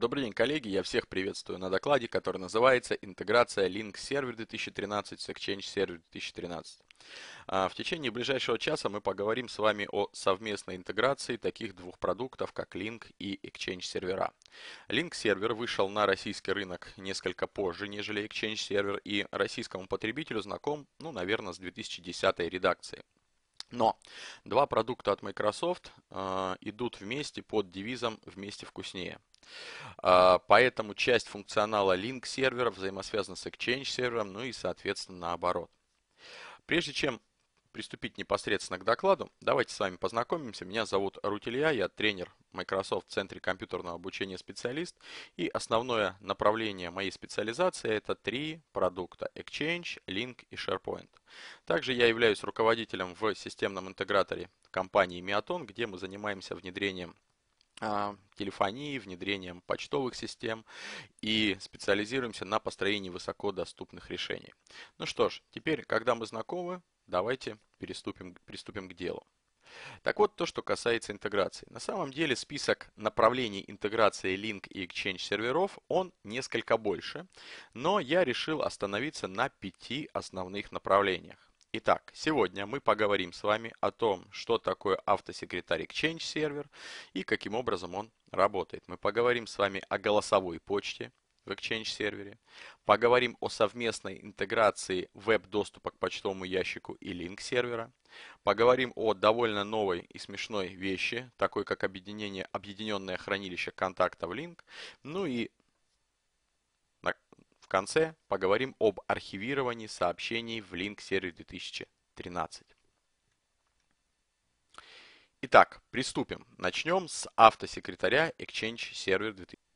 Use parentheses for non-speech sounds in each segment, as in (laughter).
Добрый день, коллеги. Я всех приветствую на докладе, который называется «Интеграция Link Server 2013 с Exchange Server 2013». В течение ближайшего часа мы поговорим с вами о совместной интеграции таких двух продуктов, как Link и Exchange сервера. Link сервер вышел на российский рынок несколько позже, нежели Exchange сервер, и российскому потребителю знаком, ну, наверное, с 2010 редакции. Но два продукта от Microsoft э, идут вместе под девизом «Вместе вкуснее». Э, поэтому часть функционала Link сервера взаимосвязана с Exchange сервером, ну и, соответственно, наоборот. Прежде чем приступить непосредственно к докладу, давайте с вами познакомимся. Меня зовут Рутиль Я, я тренер Microsoft в Центре компьютерного обучения специалист. И основное направление моей специализации это три продукта – Exchange, Link и SharePoint. Также я являюсь руководителем в системном интеграторе компании Miaton, где мы занимаемся внедрением а, телефонии, внедрением почтовых систем и специализируемся на построении высокодоступных решений. Ну что ж, теперь, когда мы знакомы, давайте переступим, приступим к делу. Так вот, то, что касается интеграции. На самом деле список направлений интеграции Link и Exchange серверов, он несколько больше, но я решил остановиться на пяти основных направлениях. Итак, сегодня мы поговорим с вами о том, что такое автосекретарь Exchange сервер и каким образом он работает. Мы поговорим с вами о голосовой почте, в Exchange сервере. Поговорим о совместной интеграции веб-доступа к почтовому ящику и линк сервера. Поговорим о довольно новой и смешной вещи, такой как объединение, объединенное хранилище контактов линк. Ну и в конце поговорим об архивировании сообщений в линк сервере 2013. Итак, приступим. Начнем с автосекретаря Exchange сервер 2013.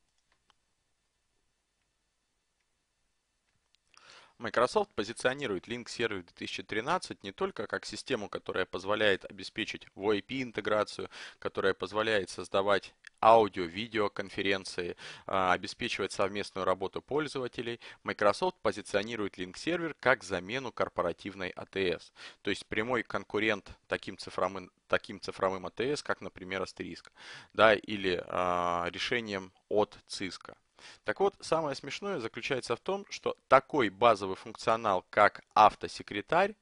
Microsoft позиционирует Link Server 2013 не только как систему, которая позволяет обеспечить VoIP интеграцию, которая позволяет создавать аудио видеоконференции а, обеспечивать совместную работу пользователей, Microsoft позиционирует Link Server как замену корпоративной АТС, то есть прямой конкурент таким цифровым, таким цифровым АТС, как, например, Asterisk, да, или э, решением от Cisco. Так вот, самое смешное заключается в том, что такой базовый функционал, как автосекретарь,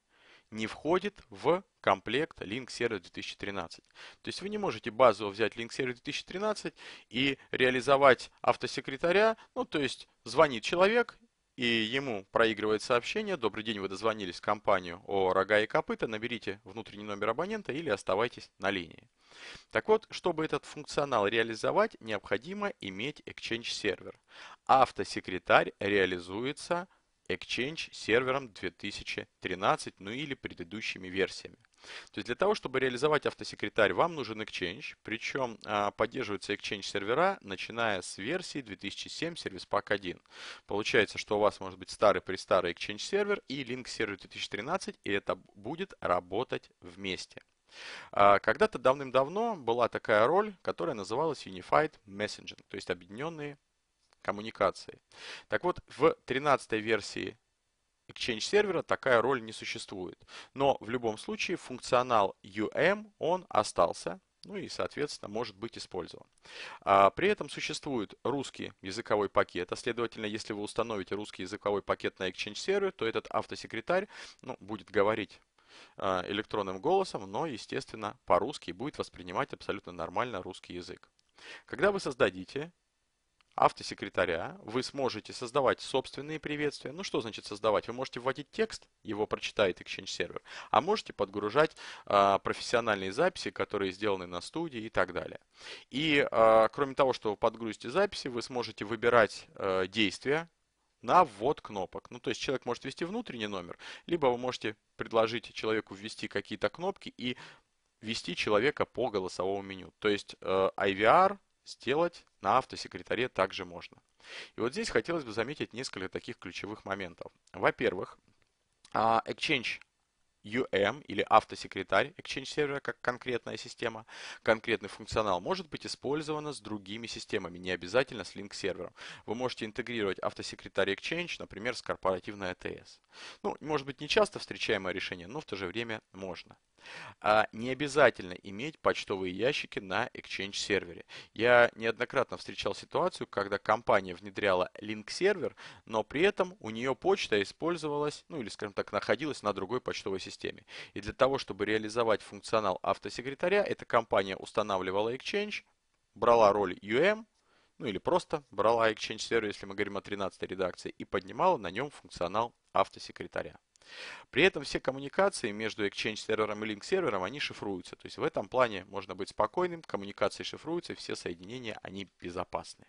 не входит в комплект Link Server 2013. То есть вы не можете базово взять Link Server 2013 и реализовать автосекретаря, ну то есть звонит человек и ему проигрывает сообщение «Добрый день, вы дозвонились в компанию о рога и копыта, наберите внутренний номер абонента или оставайтесь на линии». Так вот, чтобы этот функционал реализовать, необходимо иметь Exchange сервер. Автосекретарь реализуется Exchange сервером 2013, ну или предыдущими версиями. То есть для того, чтобы реализовать автосекретарь, вам нужен Exchange, причем а, поддерживаются Exchange сервера, начиная с версии 2007 сервис Pack 1. Получается, что у вас может быть старый-престарый Exchange сервер и Link сервер 2013, и это будет работать вместе. А, когда-то давным-давно была такая роль, которая называлась Unified Messaging, то есть объединенные коммуникации. Так вот, в 13 версии Exchange сервера такая роль не существует. Но в любом случае функционал UM, он остался, ну и, соответственно, может быть использован. А, при этом существует русский языковой пакет, а следовательно, если вы установите русский языковой пакет на Exchange сервер, то этот автосекретарь ну, будет говорить а, электронным голосом, но, естественно, по-русски будет воспринимать абсолютно нормально русский язык. Когда вы создадите автосекретаря вы сможете создавать собственные приветствия. Ну что значит создавать? Вы можете вводить текст, его прочитает Exchange сервер, а можете подгружать э, профессиональные записи, которые сделаны на студии и так далее. И э, кроме того, что вы подгрузите записи, вы сможете выбирать э, действия, на ввод кнопок. Ну, то есть человек может ввести внутренний номер, либо вы можете предложить человеку ввести какие-то кнопки и ввести человека по голосовому меню. То есть э, IVR, сделать на автосекретаре также можно. И вот здесь хотелось бы заметить несколько таких ключевых моментов. Во-первых, а, Exchange UM или автосекретарь Exchange сервера как конкретная система, конкретный функционал может быть использован с другими системами, не обязательно с Link сервером. Вы можете интегрировать автосекретарь Exchange, например, с корпоративной ATS. А ну, может быть, не часто встречаемое решение, но в то же время можно. А не обязательно иметь почтовые ящики на Exchange сервере. Я неоднократно встречал ситуацию, когда компания внедряла Link сервер, но при этом у нее почта использовалась, ну или скажем так, находилась на другой почтовой системе. И для того, чтобы реализовать функционал автосекретаря, эта компания устанавливала Exchange, брала роль UM, ну или просто брала Exchange сервер, если мы говорим о 13 редакции, и поднимала на нем функционал автосекретаря. При этом все коммуникации между Exchange сервером и Link сервером, они шифруются. То есть в этом плане можно быть спокойным, коммуникации шифруются, все соединения, они безопасны.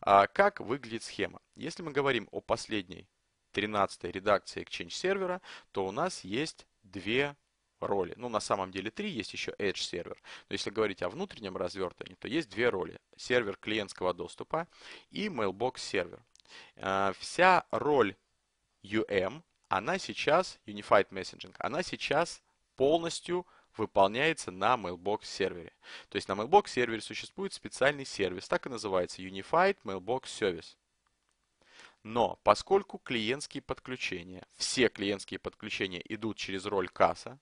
А как выглядит схема? Если мы говорим о последней 13 редакции Exchange сервера, то у нас есть две роли. Ну, на самом деле три, есть еще Edge сервер. Но если говорить о внутреннем развертывании, то есть две роли. Сервер клиентского доступа и Mailbox сервер. А вся роль UM, она сейчас, Unified Messaging, она сейчас полностью выполняется на Mailbox сервере. То есть на Mailbox сервере существует специальный сервис, так и называется Unified Mailbox Service. Но поскольку клиентские подключения, все клиентские подключения идут через роль касса,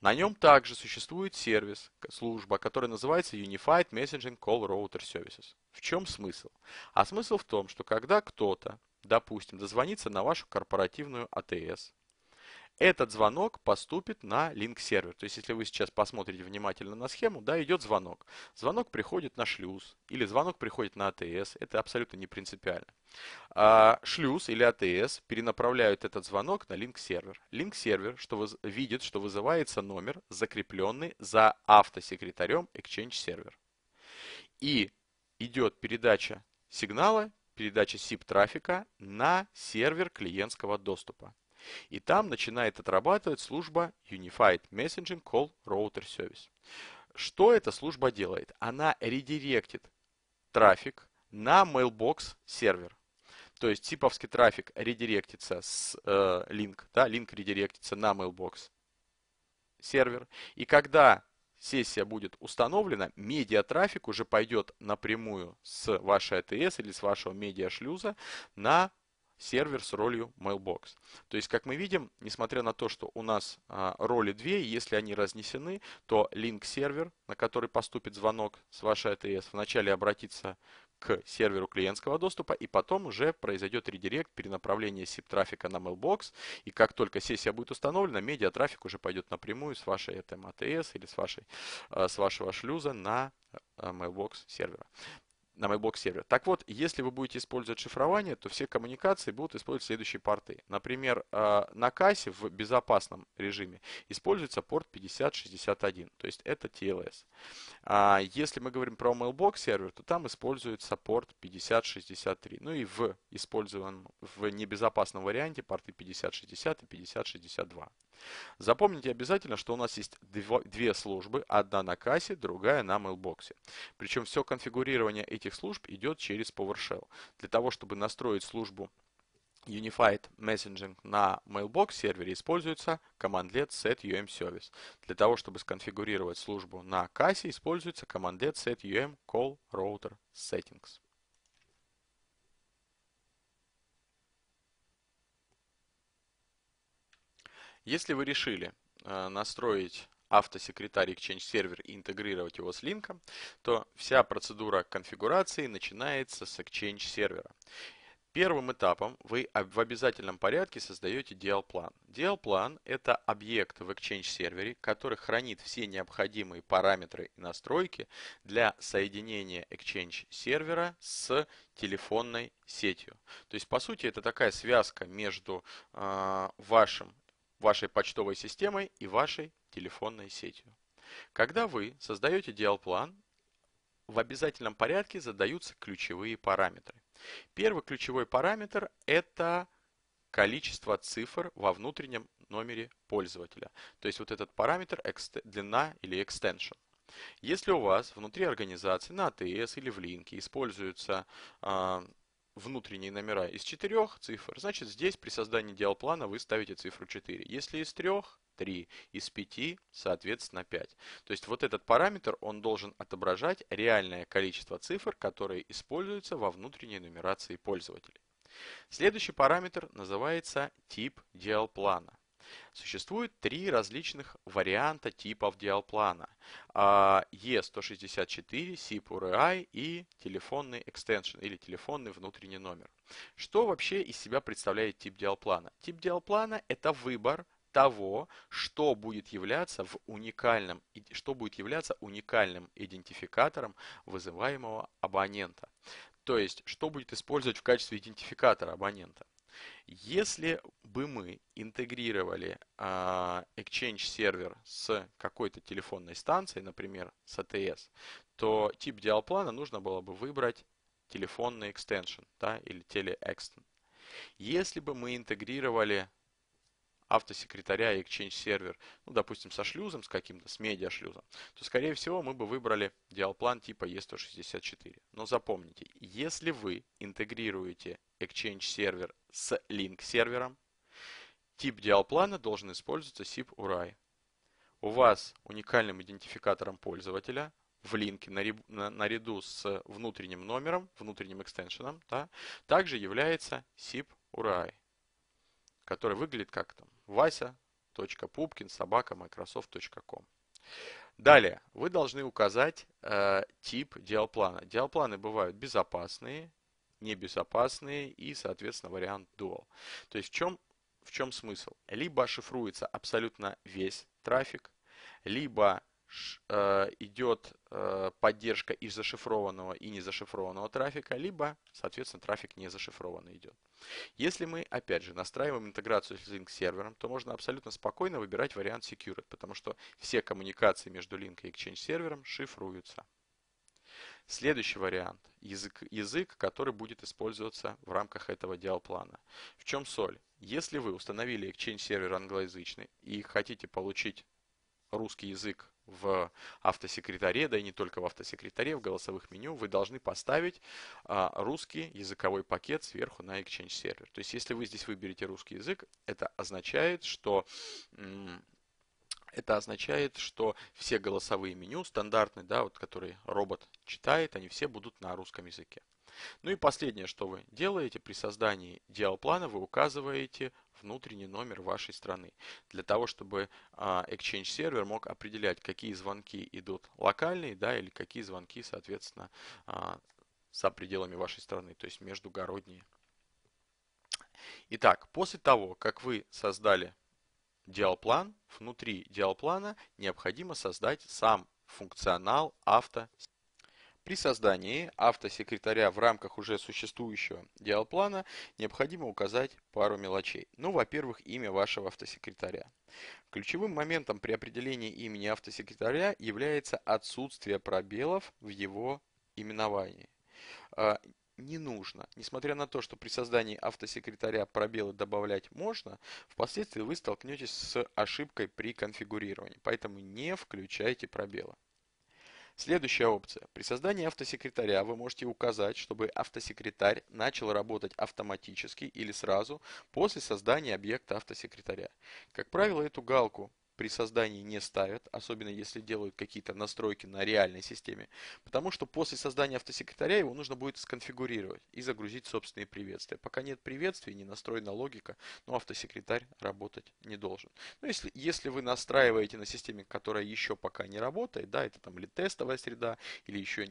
на нем также существует сервис, служба, которая называется Unified Messaging Call Router Services. В чем смысл? А смысл в том, что когда кто-то допустим, дозвониться на вашу корпоративную АТС. Этот звонок поступит на линк-сервер. То есть, если вы сейчас посмотрите внимательно на схему, да, идет звонок. Звонок приходит на шлюз или звонок приходит на АТС. Это абсолютно не принципиально. А шлюз или АТС перенаправляют этот звонок на линк-сервер. Линк-сервер что видит, что вызывается номер, закрепленный за автосекретарем Exchange сервер. И идет передача сигнала передачи SIP-трафика на сервер клиентского доступа. И там начинает отрабатывать служба Unified Messaging Call Router Service. Что эта служба делает? Она редиректит трафик на Mailbox сервер. То есть типовский трафик редиректится с э, да, линк редиректится на Mailbox сервер. И когда сессия будет установлена, медиатрафик уже пойдет напрямую с вашей АТС или с вашего медиашлюза на сервер с ролью Mailbox. То есть, как мы видим, несмотря на то, что у нас а, роли две, если они разнесены, то линк-сервер, на который поступит звонок с вашей АТС, вначале обратится к серверу клиентского доступа, и потом уже произойдет редирект, перенаправление SIP трафика на Mailbox, и как только сессия будет установлена, медиа трафик уже пойдет напрямую с вашей ATM ATS эм а или с, вашей, э, с вашего шлюза на э, Mailbox сервера на MyBlock сервер. Так вот, если вы будете использовать шифрование, то все коммуникации будут использовать следующие порты. Например, э, на кассе в безопасном режиме используется порт 5061, то есть это TLS. А, если мы говорим про Mailbox сервер, то там используется порт 5063. Ну и в использованном в небезопасном варианте порты 5060 и 5062. Запомните обязательно, что у нас есть две службы, одна на кассе, другая на mailbox. Причем все конфигурирование этих служб идет через PowerShell. Для того, чтобы настроить службу Unified Messaging на Mailbox сервере используется командлет set setUMService. Для того, чтобы сконфигурировать службу на кассе, используется командлет setUM call router settings. Если вы решили э, настроить автосекретарь Exchange сервер и интегрировать его с линком, то вся процедура конфигурации начинается с Exchange сервера. Первым этапом вы в обязательном порядке создаете DL-план. DL-план – это объект в Exchange сервере, который хранит все необходимые параметры и настройки для соединения Exchange сервера с телефонной сетью. То есть, по сути, это такая связка между э, вашим вашей почтовой системой и вашей телефонной сетью. Когда вы создаете DL-план, в обязательном порядке задаются ключевые параметры. Первый ключевой параметр – это количество цифр во внутреннем номере пользователя. То есть вот этот параметр длина или extension. Если у вас внутри организации на АТС или в линке используются а, внутренние номера из четырех цифр, значит здесь при создании диалплана вы ставите цифру 4. Если из трех, 3, из 5, соответственно, 5. То есть вот этот параметр, он должен отображать реальное количество цифр, которые используются во внутренней нумерации пользователей. Следующий параметр называется тип диалплана. Существует три различных варианта типов диалплана. E164, CPURI и телефонный экстеншн или телефонный внутренний номер. Что вообще из себя представляет тип диалплана? Тип диалплана – это выбор того, что будет являться в уникальном, что будет являться уникальным идентификатором вызываемого абонента. То есть, что будет использовать в качестве идентификатора абонента. Если бы мы интегрировали а, э, Exchange сервер с какой-то телефонной станцией, например, с ATS, а то тип диалплана нужно было бы выбрать телефонный экстеншн да, или телеэкстен. Если бы мы интегрировали автосекретаря и Exchange сервер, ну, допустим, со шлюзом, с каким-то, с медиашлюзом, то, скорее всего, мы бы выбрали диалплан типа E164. Но запомните, если вы интегрируете Exchange сервер с Link сервером. Тип диалплана должен использоваться SIP URI. У вас уникальным идентификатором пользователя в линке наряду с внутренним номером, внутренним экстеншеном, да, также является SIP URI, который выглядит как там вася.пупкин собака microsoft.com. Далее, вы должны указать э, тип диалплана. Диалпланы бывают безопасные, небезопасные и, соответственно, вариант Dual. То есть в чем, в чем смысл? Либо шифруется абсолютно весь трафик, либо э, идет э, поддержка и зашифрованного, и незашифрованного трафика, либо, соответственно, трафик не зашифрованный идет. Если мы, опять же, настраиваем интеграцию с Link сервером то можно абсолютно спокойно выбирать вариант Secured, потому что все коммуникации между Link и Exchange сервером шифруются. Следующий вариант – язык, язык, который будет использоваться в рамках этого диалплана. В чем соль? Если вы установили Exchange сервер англоязычный и хотите получить русский язык в автосекретаре, да и не только в автосекретаре, в голосовых меню, вы должны поставить а, русский языковой пакет сверху на Exchange сервер. То есть, если вы здесь выберете русский язык, это означает, что это означает, что все голосовые меню стандартные, да, вот, которые робот читает, они все будут на русском языке. Ну и последнее, что вы делаете при создании диалплана, вы указываете внутренний номер вашей страны. Для того, чтобы а, Exchange сервер мог определять, какие звонки идут локальные, да, или какие звонки, соответственно, а, за пределами вашей страны, то есть междугородние. Итак, после того, как вы создали Диалплан. Внутри диалплана необходимо создать сам функционал авто. При создании автосекретаря в рамках уже существующего диалплана необходимо указать пару мелочей. Ну, во-первых, имя вашего автосекретаря. Ключевым моментом при определении имени автосекретаря является отсутствие пробелов в его именовании. А, не нужно. Несмотря на то, что при создании автосекретаря пробелы добавлять можно, впоследствии вы столкнетесь с ошибкой при конфигурировании, поэтому не включайте пробелы. Следующая опция. При создании автосекретаря вы можете указать, чтобы автосекретарь начал работать автоматически или сразу после создания объекта автосекретаря. Как правило, эту галку при создании не ставят, особенно если делают какие-то настройки на реальной системе, потому что после создания автосекретаря его нужно будет сконфигурировать и загрузить собственные приветствия. Пока нет приветствий, не настроена логика, но автосекретарь работать не должен. Но ну, если, если вы настраиваете на системе, которая еще пока не работает, да, это там или тестовая среда, или еще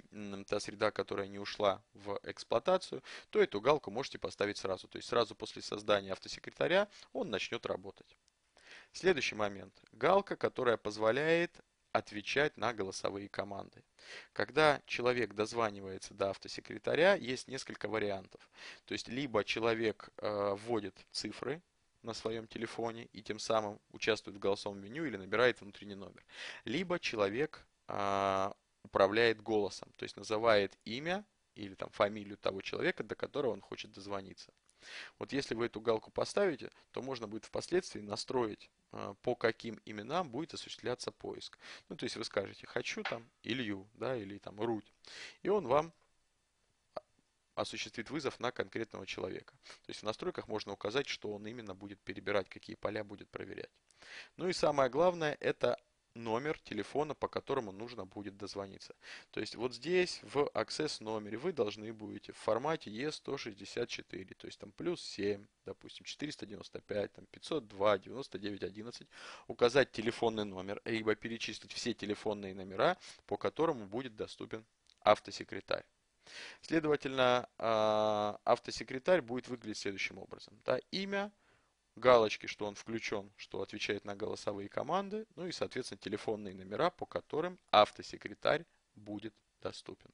та среда, которая не ушла в эксплуатацию, то эту галку можете поставить сразу. То есть сразу после создания автосекретаря он начнет работать. Следующий момент. Галка, которая позволяет отвечать на голосовые команды. Когда человек дозванивается до автосекретаря, есть несколько вариантов. То есть, либо человек э, вводит цифры на своем телефоне и тем самым участвует в голосовом меню или набирает внутренний номер. Либо человек э, управляет голосом, то есть называет имя или там фамилию того человека, до которого он хочет дозвониться. Вот если вы эту галку поставите, то можно будет впоследствии настроить, э, по каким именам будет осуществляться поиск. Ну, то есть вы скажете «хочу там Илью», да, или там «Рудь», и он вам осуществит вызов на конкретного человека. То есть в настройках можно указать, что он именно будет перебирать, какие поля будет проверять. Ну и самое главное, это номер телефона, по которому нужно будет дозвониться. То есть вот здесь в access номере вы должны будете в формате E164, то есть там плюс 7, допустим 495, там 502, 9911 указать телефонный номер, либо перечислить все телефонные номера, по которому будет доступен автосекретарь. Следовательно, а, автосекретарь будет выглядеть следующим образом. Да, имя, галочки, что он включен, что отвечает на голосовые команды, ну и, соответственно, телефонные номера, по которым автосекретарь будет доступен.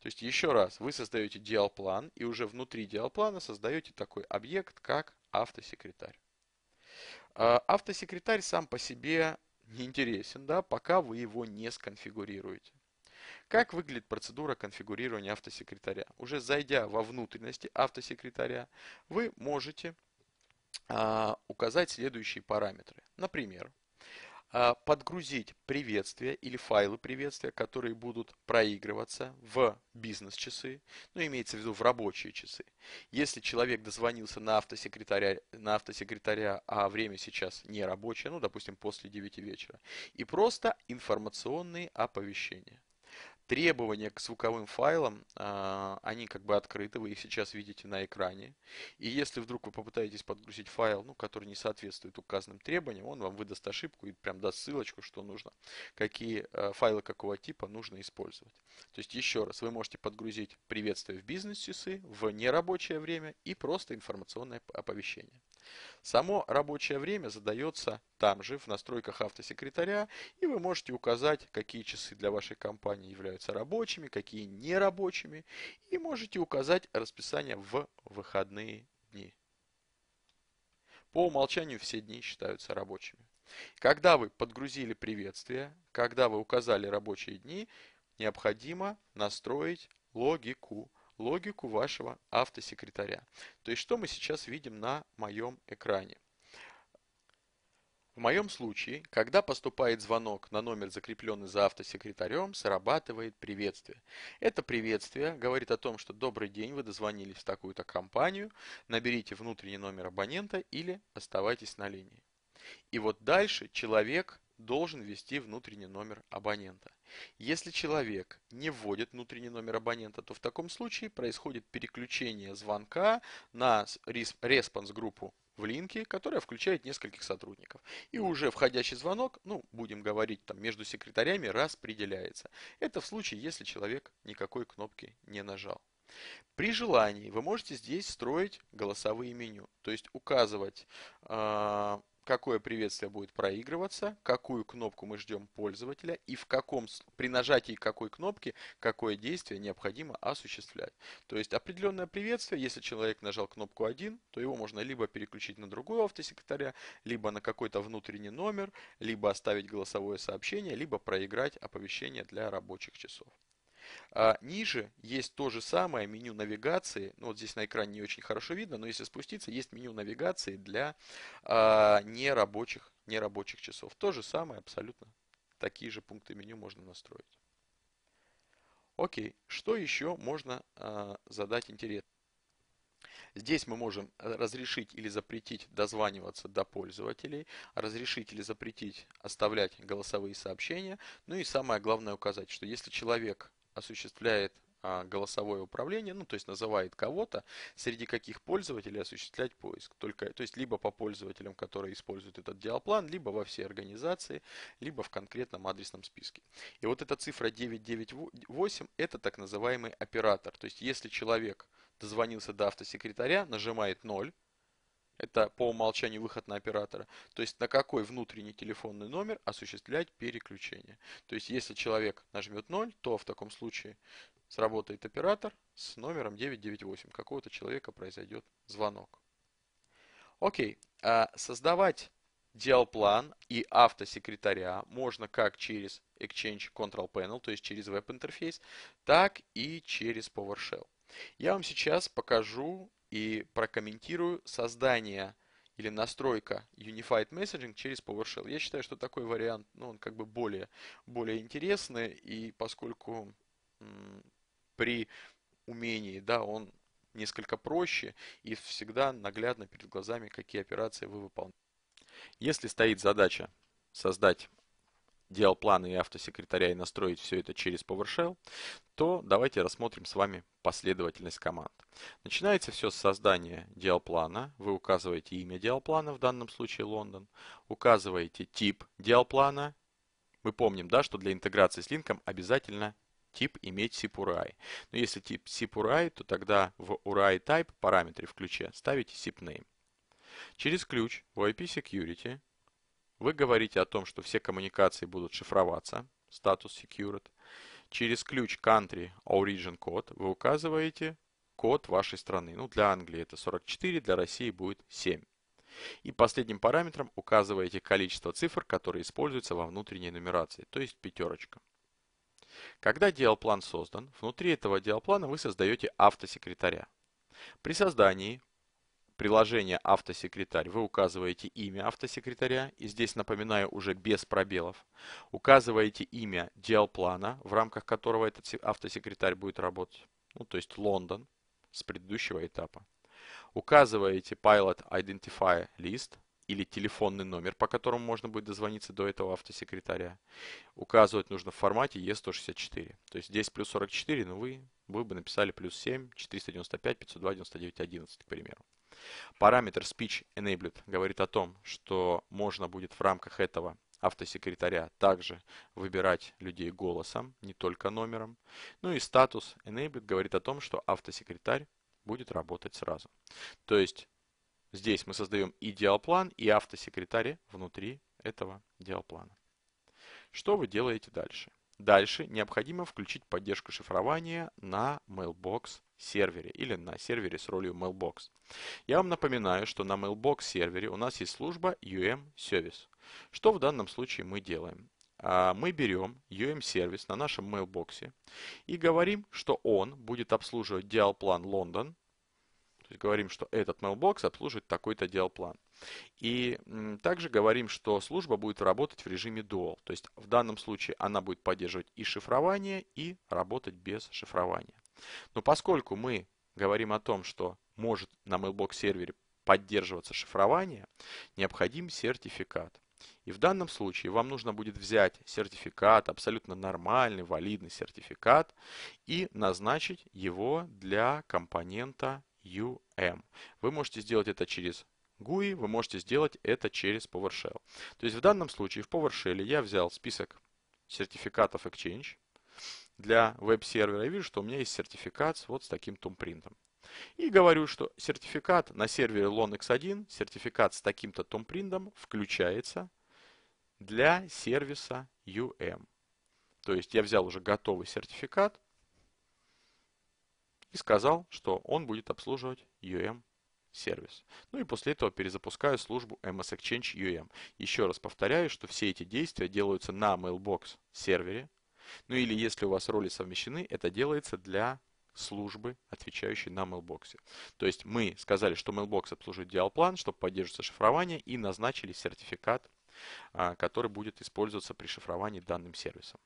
То есть, еще раз, вы создаете диалплан и уже внутри диалплана создаете такой объект, как автосекретарь. А, автосекретарь сам по себе не интересен, да, пока вы его не сконфигурируете. Как выглядит процедура конфигурирования автосекретаря? Уже зайдя во внутренности автосекретаря, вы можете а, указать следующие параметры. Например, а, подгрузить приветствия или файлы приветствия, которые будут проигрываться в бизнес-часы, ну, имеется в виду в рабочие часы. Если человек дозвонился на автосекретаря, на автосекретаря, а время сейчас не рабочее, ну, допустим, после 9 вечера, и просто информационные оповещения требования к звуковым файлам, а, они как бы открыты, вы их сейчас видите на экране. И если вдруг вы попытаетесь подгрузить файл, ну, который не соответствует указанным требованиям, он вам выдаст ошибку и прям даст ссылочку, что нужно, какие а, файлы какого типа нужно использовать. То есть еще раз, вы можете подгрузить приветствие в бизнес-часы, в нерабочее время и просто информационное оповещение. Само рабочее время задается там же, в настройках автосекретаря, и вы можете указать, какие часы для вашей компании являются рабочими, какие нерабочими, и можете указать расписание в выходные дни. По умолчанию все дни считаются рабочими. Когда вы подгрузили приветствие, когда вы указали рабочие дни, необходимо настроить логику логику вашего автосекретаря. То есть, что мы сейчас видим на моем экране. В моем случае, когда поступает звонок на номер, закрепленный за автосекретарем, срабатывает приветствие. Это приветствие говорит о том, что «Добрый день, вы дозвонились в такую-то компанию, наберите внутренний номер абонента или оставайтесь на линии». И вот дальше человек должен ввести внутренний номер абонента. Если человек не вводит внутренний номер абонента, то в таком случае происходит переключение звонка на респонс-группу в линке, которая включает нескольких сотрудников. И уже входящий звонок, ну, будем говорить, там между секретарями распределяется. Это в случае, если человек никакой кнопки не нажал. При желании вы можете здесь строить голосовые меню, то есть указывать а, какое приветствие будет проигрываться, какую кнопку мы ждем пользователя и в каком, при нажатии какой кнопки какое действие необходимо осуществлять. То есть определенное приветствие, если человек нажал кнопку 1, то его можно либо переключить на другой автосекретаря, либо на какой-то внутренний номер, либо оставить голосовое сообщение, либо проиграть оповещение для рабочих часов. А ниже есть то же самое меню навигации. Ну, вот здесь на экране не очень хорошо видно, но если спуститься, есть меню навигации для а, нерабочих, нерабочих часов. То же самое абсолютно. Такие же пункты меню можно настроить. Окей, что еще можно а, задать интерес? Здесь мы можем э, разрешить или запретить дозваниваться до пользователей, разрешить или запретить оставлять голосовые сообщения. Ну и самое главное указать, что если человек осуществляет а, голосовое управление, ну, то есть называет кого-то, среди каких пользователей осуществлять поиск. Только, то есть либо по пользователям, которые используют этот диалплан, либо во всей организации, либо в конкретном адресном списке. И вот эта цифра 998 – это так называемый оператор. То есть если человек дозвонился до автосекретаря, нажимает 0, это по умолчанию выход на оператора. То есть на какой внутренний телефонный номер осуществлять переключение. То есть если человек нажмет 0, то в таком случае сработает оператор с номером 998. Какого-то человека произойдет звонок. Окей. А создавать Диалплан и автосекретаря можно как через Exchange Control Panel, то есть через веб-интерфейс, так и через PowerShell. Я вам сейчас покажу и прокомментирую создание или настройка Unified Messaging через PowerShell. Я считаю, что такой вариант, ну, он как бы более, более интересный, и поскольку при умении, да, он несколько проще и всегда наглядно перед глазами, какие операции вы выполняете. Если стоит задача создать делал планы и автосекретаря и настроить все это через PowerShell, то давайте рассмотрим с вами последовательность команд. Начинается все с создания диалплана. Вы указываете имя диалплана, в данном случае Лондон. Указываете тип диалплана. Мы помним, да, что для интеграции с линком обязательно тип иметь SIP-URI. Но если тип SIP-URI, то тогда в URI type параметре в ключе ставите SIP-name. Через ключ в IP Security вы говорите о том, что все коммуникации будут шифроваться, статус secured. Через ключ country origin code вы указываете код вашей страны. Ну, для Англии это 44, для России будет 7. И последним параметром указываете количество цифр, которые используются во внутренней нумерации, то есть пятерочка. Когда диалплан создан, внутри этого диалплана вы создаете автосекретаря. При создании приложение «Автосекретарь» вы указываете имя автосекретаря, и здесь, напоминаю, уже без пробелов. Указываете имя диалплана, в рамках которого этот автосекретарь будет работать, ну, то есть Лондон с предыдущего этапа. Указываете Pilot identify List или телефонный номер, по которому можно будет дозвониться до этого автосекретаря. Указывать нужно в формате E164. То есть здесь плюс 44, но ну, вы, вы бы написали плюс 7, 495, 502, 99, 11, к примеру. Параметр Speech Enabled говорит о том, что можно будет в рамках этого автосекретаря также выбирать людей голосом, не только номером. Ну и статус Enabled говорит о том, что автосекретарь будет работать сразу. То есть здесь мы создаем и план и автосекретарь внутри этого диалплана. Что вы делаете дальше? Дальше необходимо включить поддержку шифрования на Mailbox сервере или на сервере с ролью Mailbox. Я вам напоминаю, что на Mailbox сервере у нас есть служба UM Service. Что в данном случае мы делаем? А, мы берем UM сервис на нашем Mailbox и говорим, что он будет обслуживать диалплан Лондон. То есть говорим, что этот Mailbox обслуживает такой-то диалплан. И также говорим, что служба будет работать в режиме dual. То есть в данном случае она будет поддерживать и шифрование, и работать без шифрования. Но поскольку мы говорим о том, что может на Mailbox сервере поддерживаться шифрование, необходим сертификат. И в данном случае вам нужно будет взять сертификат, абсолютно нормальный, валидный сертификат, и назначить его для компонента UM. Вы можете сделать это через GUI, вы можете сделать это через PowerShell. То есть в данном случае в PowerShell я взял список сертификатов Exchange для веб-сервера. Я вижу, что у меня есть сертификат вот с таким тумпринтом. И говорю, что сертификат на сервере LonX1, сертификат с таким-то тумпринтом включается для сервиса UM. То есть я взял уже готовый сертификат и сказал, что он будет обслуживать UM сервис. Ну и после этого перезапускаю службу MS Exchange UM. Еще раз повторяю, что все эти действия делаются на Mailbox сервере. Ну или если у вас роли совмещены, это делается для службы, отвечающей на Mailbox. То есть мы сказали, что Mailbox обслуживает диалплан, чтобы поддерживается шифрование и назначили сертификат, а, который будет использоваться при шифровании данным сервисом.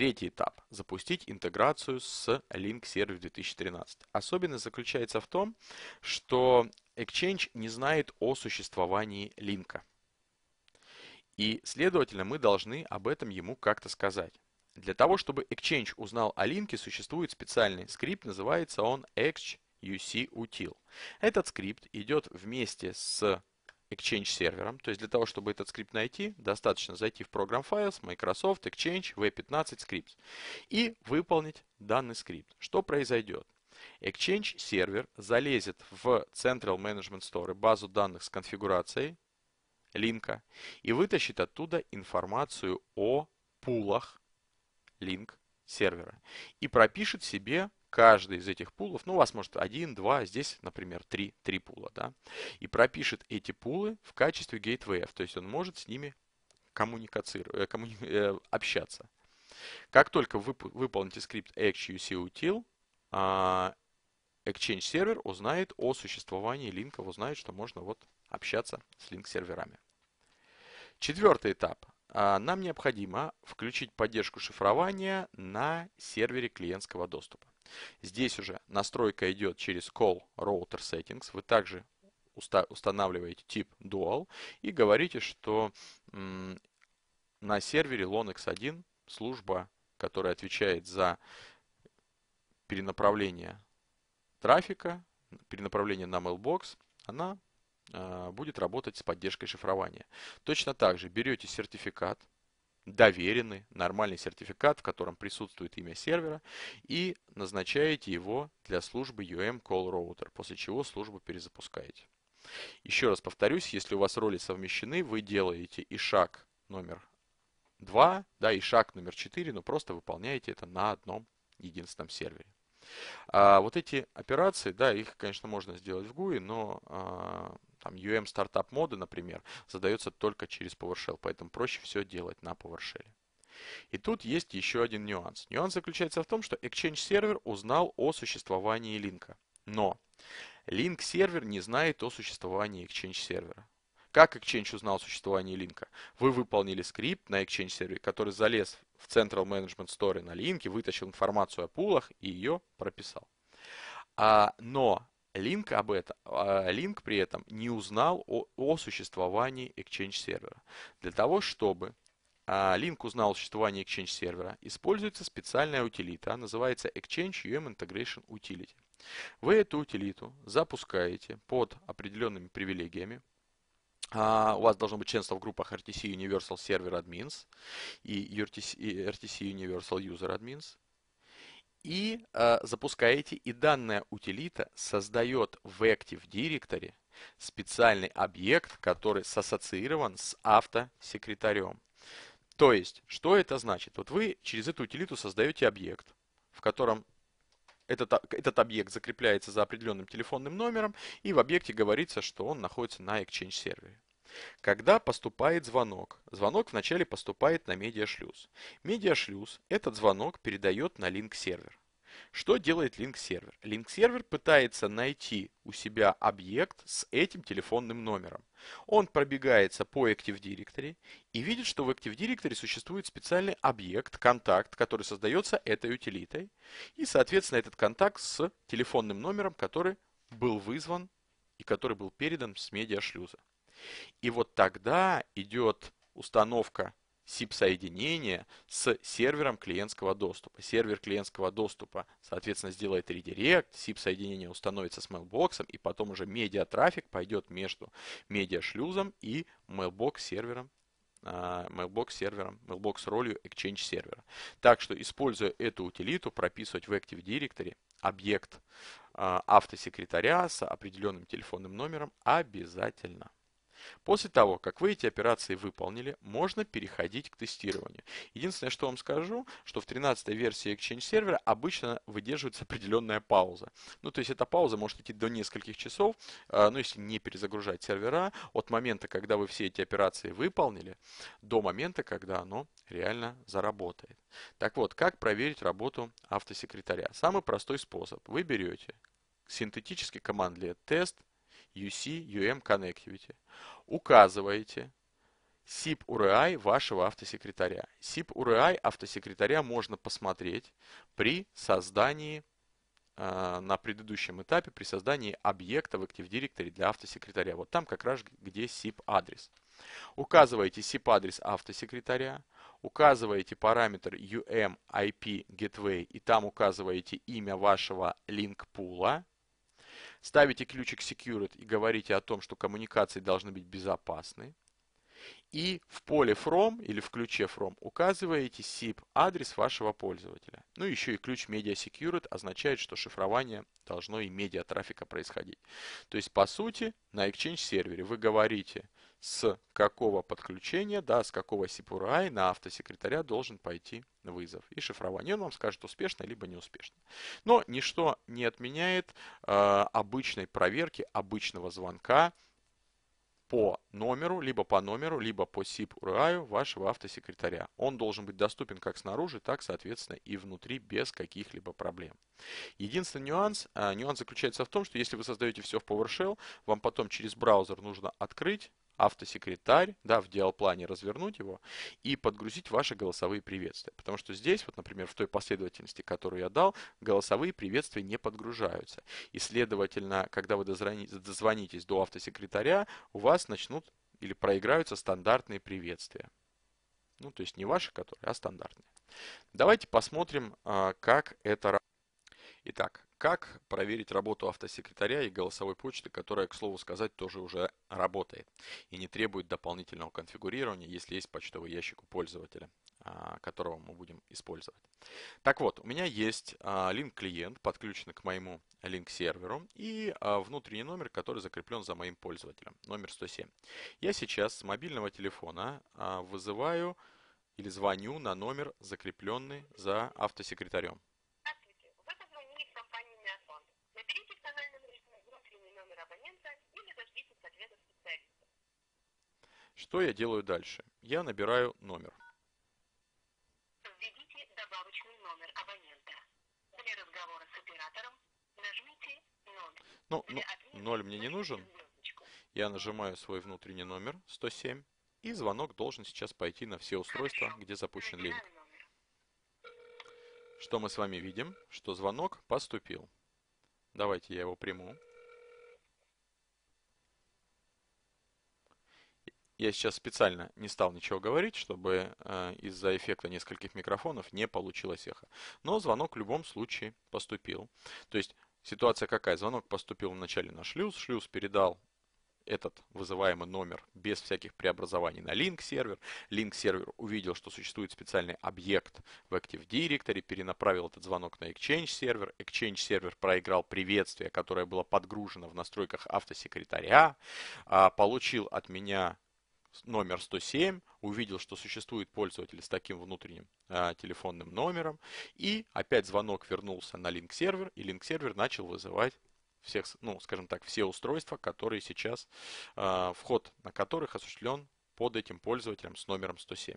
Третий этап – запустить интеграцию с Link Server 2013. Особенность заключается в том, что Exchange не знает о существовании линка. И, следовательно, мы должны об этом ему как-то сказать. Для того, чтобы Exchange узнал о линке, существует специальный скрипт, называется он XUC Util. Этот скрипт идет вместе с Exchange сервером. То есть для того, чтобы этот скрипт найти, достаточно зайти в Program Files, Microsoft, Exchange, V15 Scripts и выполнить данный скрипт. Что произойдет? Exchange сервер залезет в Central Management Store, базу данных с конфигурацией, линка, и вытащит оттуда информацию о пулах линк сервера и пропишет себе каждый из этих пулов, ну у вас может один, два, здесь, например, три, три пула, да, и пропишет эти пулы в качестве гейтвеев, то есть он может с ними коммуникацир... Э, коммуни... Э, общаться. Как только вы выполните скрипт exucUtil, а, Exchange сервер узнает о существовании линков, узнает, что можно вот общаться с линк серверами. Четвертый этап. А, нам необходимо включить поддержку шифрования на сервере клиентского доступа. Здесь уже настройка идет через call router settings. Вы также устанавливаете тип dual и говорите, что на сервере Lonix1 служба, которая отвечает за перенаправление трафика, перенаправление на Mailbox, она а, будет работать с поддержкой шифрования. Точно так же берете сертификат доверенный нормальный сертификат, в котором присутствует имя сервера, и назначаете его для службы UM Call Router, после чего службу перезапускаете. Еще раз повторюсь, если у вас роли совмещены, вы делаете и шаг номер 2, да, и шаг номер 4, но просто выполняете это на одном единственном сервере. А вот эти операции, да, их, конечно, можно сделать в GUI, но а, там UM стартап моды, например, задается только через PowerShell, поэтому проще все делать на PowerShell. И тут есть еще один нюанс. Нюанс заключается в том, что Exchange сервер узнал о существовании линка. Но Линк сервер не знает о существовании Exchange сервера. Как Exchange узнал о существовании линка? Вы выполнили скрипт на Exchange сервере, который залез в Central Management Store на линке, вытащил информацию о пулах и ее прописал. А, но Линк об этом, а, Линк при этом не узнал о, о существовании Exchange сервера. Для того, чтобы Link а, узнал о существовании Exchange сервера, используется специальная утилита, называется Exchange UM Integration Utility. Вы эту утилиту запускаете под определенными привилегиями, а, у вас должно быть членство в группах RTC Universal Server Admins и RTC Universal User Admins и э, запускаете, и данная утилита создает в Active Directory специальный объект, который сассоциирован с автосекретарем. То есть, что это значит? Вот вы через эту утилиту создаете объект, в котором этот, этот объект закрепляется за определенным телефонным номером, и в объекте говорится, что он находится на Exchange сервере. Когда поступает звонок, звонок вначале поступает на медиашлюз. Медиашлюз этот звонок передает на линк-сервер. Что делает линк-сервер? Линк-сервер пытается найти у себя объект с этим телефонным номером. Он пробегается по Active Directory и видит, что в Active Directory существует специальный объект, контакт, который создается этой утилитой. И, соответственно, этот контакт с телефонным номером, который был вызван и который был передан с медиашлюза. И вот тогда идет установка SIP-соединения с сервером клиентского доступа. Сервер клиентского доступа, соответственно, сделает редирект, SIP-соединение установится с мейлбоксом, и потом уже медиа-трафик пойдет между медиа-шлюзом и мейлбокс-сервером а, mailbox сервером, mailbox ролью Exchange сервера. Так что, используя эту утилиту, прописывать в Active Directory объект а, автосекретаря с определенным телефонным номером обязательно. После того, как вы эти операции выполнили, можно переходить к тестированию. Единственное, что вам скажу, что в 13 версии Exchange сервера обычно выдерживается определенная пауза. Ну, то есть эта пауза может идти до нескольких часов, а, ну, если не перезагружать сервера, от момента, когда вы все эти операции выполнили, до момента, когда оно реально заработает. Так вот, как проверить работу автосекретаря? Самый простой способ. Вы берете синтетический командлет тест – UC-UM Connectivity. Указываете SIP URI вашего автосекретаря. SIP URI автосекретаря можно посмотреть при создании а, на предыдущем этапе при создании объекта в Active Directory для автосекретаря. Вот там как раз где SIP-адрес. Указываете SIP-адрес автосекретаря, указываете параметр UM, IP, Gateway и там указываете имя вашего линк-пула Ставите ключик Secured и говорите о том, что коммуникации должны быть безопасны. И в поле From или в ключе From указываете SIP-адрес вашего пользователя. Ну и еще и ключ Media Secured означает, что шифрование должно и медиа трафика происходить. То есть, по сути, на Exchange сервере вы говорите с какого подключения, да, с какого CPURI на автосекретаря должен пойти вызов. И шифрование он вам скажет успешно, либо неуспешно. Но ничто не отменяет э, обычной проверки, обычного звонка по номеру, либо по номеру, либо по сип uri вашего автосекретаря. Он должен быть доступен как снаружи, так, соответственно, и внутри без каких-либо проблем. Единственный нюанс, э, нюанс заключается в том, что если вы создаете все в PowerShell, вам потом через браузер нужно открыть автосекретарь, да, в диалплане развернуть его и подгрузить ваши голосовые приветствия. Потому что здесь, вот, например, в той последовательности, которую я дал, голосовые приветствия не подгружаются. И, следовательно, когда вы дозвонитесь до автосекретаря, у вас начнут или проиграются стандартные приветствия. Ну, то есть не ваши, которые, а стандартные. Давайте посмотрим, а, как это работает. Итак, как проверить работу автосекретаря и голосовой почты, которая, к слову сказать, тоже уже работает и не требует дополнительного конфигурирования, если есть почтовый ящик у пользователя а, которого мы будем использовать. Так вот, у меня есть а, линк-клиент, подключенный к моему линк-серверу, и а, внутренний номер, который закреплен за моим пользователем, номер 107. Я сейчас с мобильного телефона вызываю или звоню на номер, закрепленный за автосекретарем. Что я делаю дальше? Я набираю номер. Введите добавочный номер абонента. Для разговора с оператором нажмите 0. Ну, ну 0 мне не нужен. Я нажимаю свой внутренний номер 107, и звонок должен сейчас пойти на все устройства, Хорошо. где запущен линк. Что мы с вами видим? Что звонок поступил. Давайте я его приму. Я сейчас специально не стал ничего говорить, чтобы э, из-за эффекта нескольких микрофонов не получилось эхо. Но звонок в любом случае поступил. То есть ситуация какая? Звонок поступил вначале на шлюз, шлюз передал этот вызываемый номер без всяких преобразований на линк сервер линк сервер увидел, что существует специальный объект в Active Directory, перенаправил этот звонок на Exchange-сервер. Exchange-сервер проиграл приветствие, которое было подгружено в настройках автосекретаря, а получил от меня номер 107, увидел, что существует пользователь с таким внутренним а, телефонным номером, и опять звонок вернулся на линк-сервер, и линк-сервер начал вызывать всех, ну, скажем так, все устройства, которые сейчас, а, вход на которых осуществлен под этим пользователем с номером 107.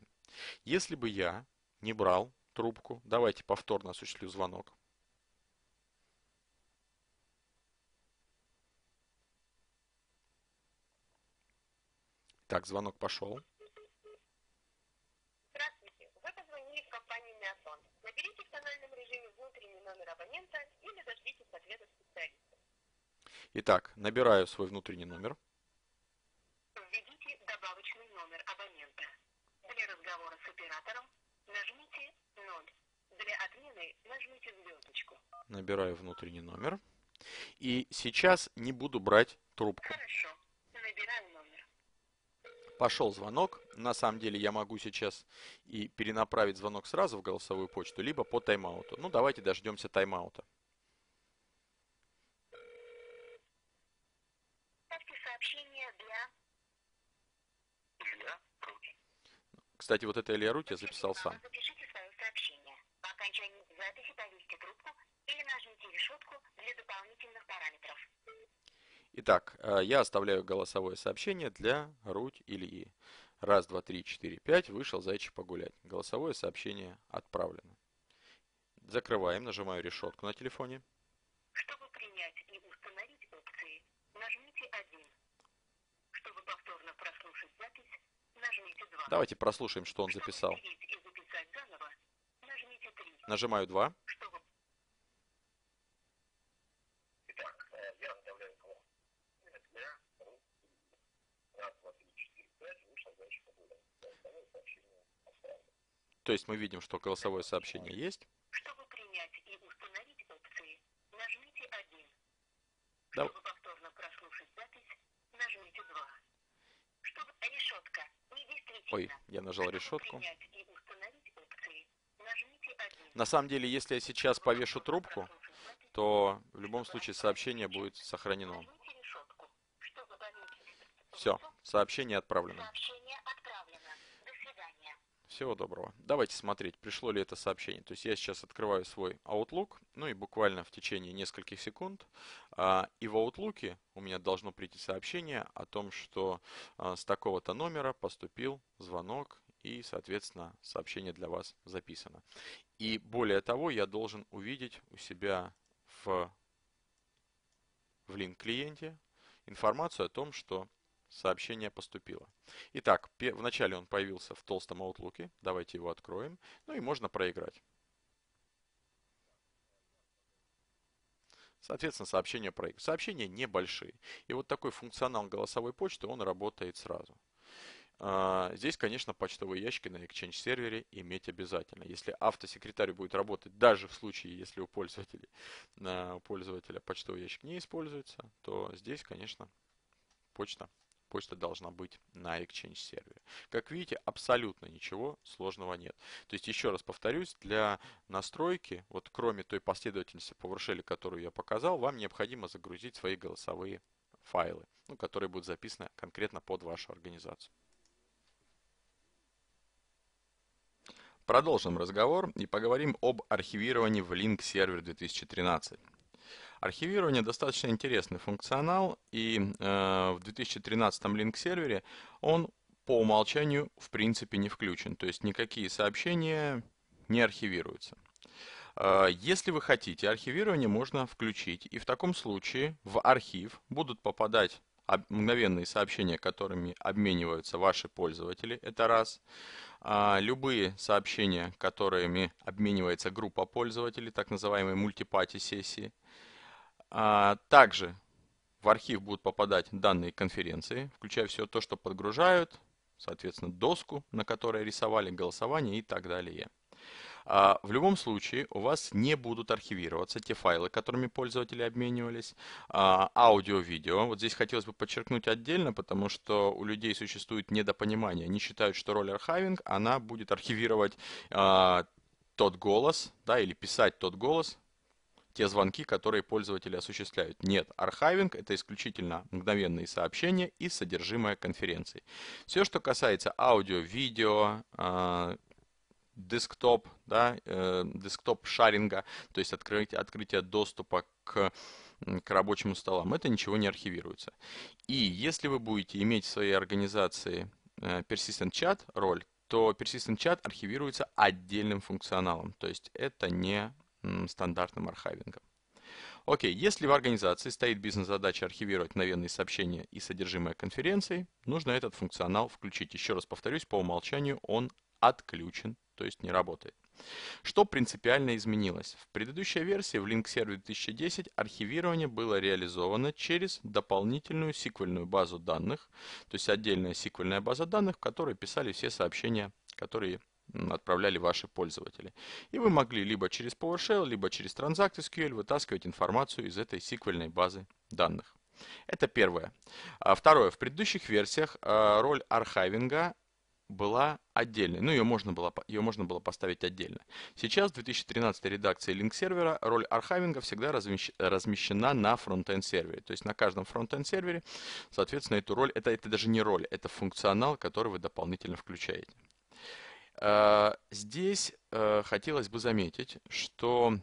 Если бы я не брал трубку, давайте повторно осуществлю звонок, Так, звонок пошел. Здравствуйте. Вы позвонили в компанию «Миасон». Наберите в тональном режиме внутренний номер абонента или дождитесь ответа специалиста. Итак, набираю свой внутренний номер. Введите добавочный номер абонента. Для разговора с оператором нажмите 0. Для отмены нажмите звездочку. Набираю внутренний номер. И сейчас не буду брать трубку. Хорошо. Набираю пошел звонок, на самом деле я могу сейчас и перенаправить звонок сразу в голосовую почту, либо по тайм-ауту. Ну, давайте дождемся тайм-аута. Кстати, вот это Илья Руть я записал сам. По окончании Итак, э, я оставляю голосовое сообщение для Руть Ильи. Раз, два, три, четыре, пять. Вышел зайчик погулять. Голосовое сообщение отправлено. Закрываем, нажимаю решетку на телефоне. Чтобы принять и установить опции, нажмите 1. Чтобы повторно прослушать запись, нажмите 2. Давайте прослушаем, что он Чтобы записал. Заново, нажмите 3. Нажимаю 2. То есть мы видим, что голосовое сообщение есть. Чтобы принять и установить опции, нажмите 1. Да. Чтобы повторно прослушать запись, нажмите 2. Чтобы решетка Ой, я нажал Чтобы решетку. Опции, На самом деле, если я сейчас повешу трубку, то в любом случае сообщение будет сохранено. Все, сообщение отправлено. Всего доброго. Давайте смотреть, пришло ли это сообщение. То есть я сейчас открываю свой Outlook, ну и буквально в течение нескольких секунд. А, и в Outlook у меня должно прийти сообщение о том, что а, с такого-то номера поступил звонок и, соответственно, сообщение для вас записано. И более того, я должен увидеть у себя в, в линк-клиенте информацию о том, что сообщение поступило. Итак, вначале он появился в толстом Outlook. Давайте его откроем. Ну и можно проиграть. Соответственно, сообщения проигрывают. Сообщения небольшие. И вот такой функционал голосовой почты, он работает сразу. А, здесь, конечно, почтовые ящики на Exchange сервере иметь обязательно. Если автосекретарь будет работать, даже в случае, если у пользователя, а, у пользователя почтовый ящик не используется, то здесь, конечно, почта почта должна быть на Exchange сервере. Как видите, абсолютно ничего сложного нет. То есть, еще раз повторюсь, для настройки, вот кроме той последовательности PowerShell, которую я показал, вам необходимо загрузить свои голосовые файлы, ну, которые будут записаны конкретно под вашу организацию. Продолжим разговор и поговорим об архивировании в Link Server 2013. Архивирование достаточно интересный функционал, и э, в 2013 Link сервере он по умолчанию в принципе не включен, то есть никакие сообщения не архивируются. Э, если вы хотите, архивирование можно включить, и в таком случае в архив будут попадать мгновенные сообщения, которыми обмениваются ваши пользователи, это раз. Э, любые сообщения, которыми обменивается группа пользователей, так называемые мультипати-сессии, а, также в архив будут попадать данные конференции, включая все то, что подгружают, соответственно, доску, на которой рисовали голосование и так далее. А, в любом случае у вас не будут архивироваться те файлы, которыми пользователи обменивались, а, аудио, видео. Вот здесь хотелось бы подчеркнуть отдельно, потому что у людей существует недопонимание. Они считают, что роль архивинг, она будет архивировать тот голос, да, или писать тот голос, те звонки, которые пользователи осуществляют. Нет, архивинг – это исключительно мгновенные сообщения и содержимое конференций. Все, что касается аудио, видео, а, десктоп, да, э, десктоп шаринга, то есть открытие, открытие доступа к, к рабочему столам, это ничего не архивируется. И если вы будете иметь в своей организации э, persistent chat роль, то persistent chat архивируется отдельным функционалом, то есть это не стандартным архивингом. Окей, если в организации стоит бизнес-задача архивировать мгновенные сообщения и содержимое конференции, нужно этот функционал включить. Еще раз повторюсь, по умолчанию он отключен, то есть не работает. Что принципиально изменилось? В предыдущей версии в Link Server 2010 архивирование было реализовано через дополнительную сиквельную базу данных, то есть отдельная сиквельная база данных, в которой писали все сообщения, которые отправляли ваши пользователи. И вы могли либо через PowerShell, либо через Transact SQL вытаскивать информацию из этой сиквельной базы данных. Это первое. А второе. В предыдущих версиях э, роль архивинга была отдельной. Ну, ее можно было, ее можно было поставить отдельно. Сейчас в 2013 редакции линк сервера роль архивинга всегда размещена на фронтенд сервере. То есть на каждом фронтенд сервере, соответственно, эту роль, это, это даже не роль, это функционал, который вы дополнительно включаете. Э, здесь э, хотелось бы заметить, что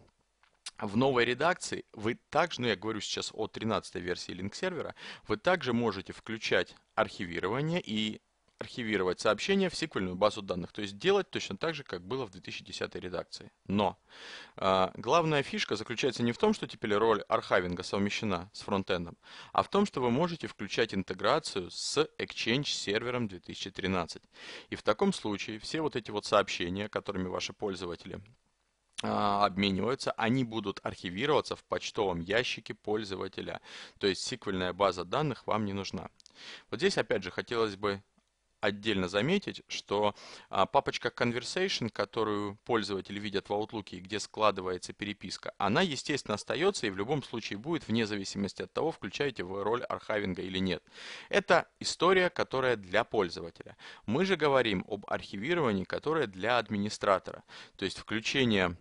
в новой редакции вы также, ну я говорю сейчас о 13 версии линк-сервера, вы также можете включать архивирование и архивировать сообщение в сиквельную базу данных, то есть делать точно так же, как было в 2010 редакции. Но э, главная фишка заключается не в том, что теперь роль архивинга совмещена с фронтендом, а в том, что вы можете включать интеграцию с Exchange сервером 2013. И в таком случае все вот эти вот сообщения, которыми ваши пользователи а, обмениваются, они будут архивироваться в почтовом ящике пользователя. То есть сиквельная база данных вам не нужна. Вот здесь опять же хотелось бы отдельно заметить, что а, папочка Conversation, которую пользователи видят в Outlook и где складывается переписка, она, естественно, остается и в любом случае будет вне зависимости от того, включаете вы роль архивинга или нет. Это история, которая для пользователя. Мы же говорим об архивировании, которое для администратора. То есть включение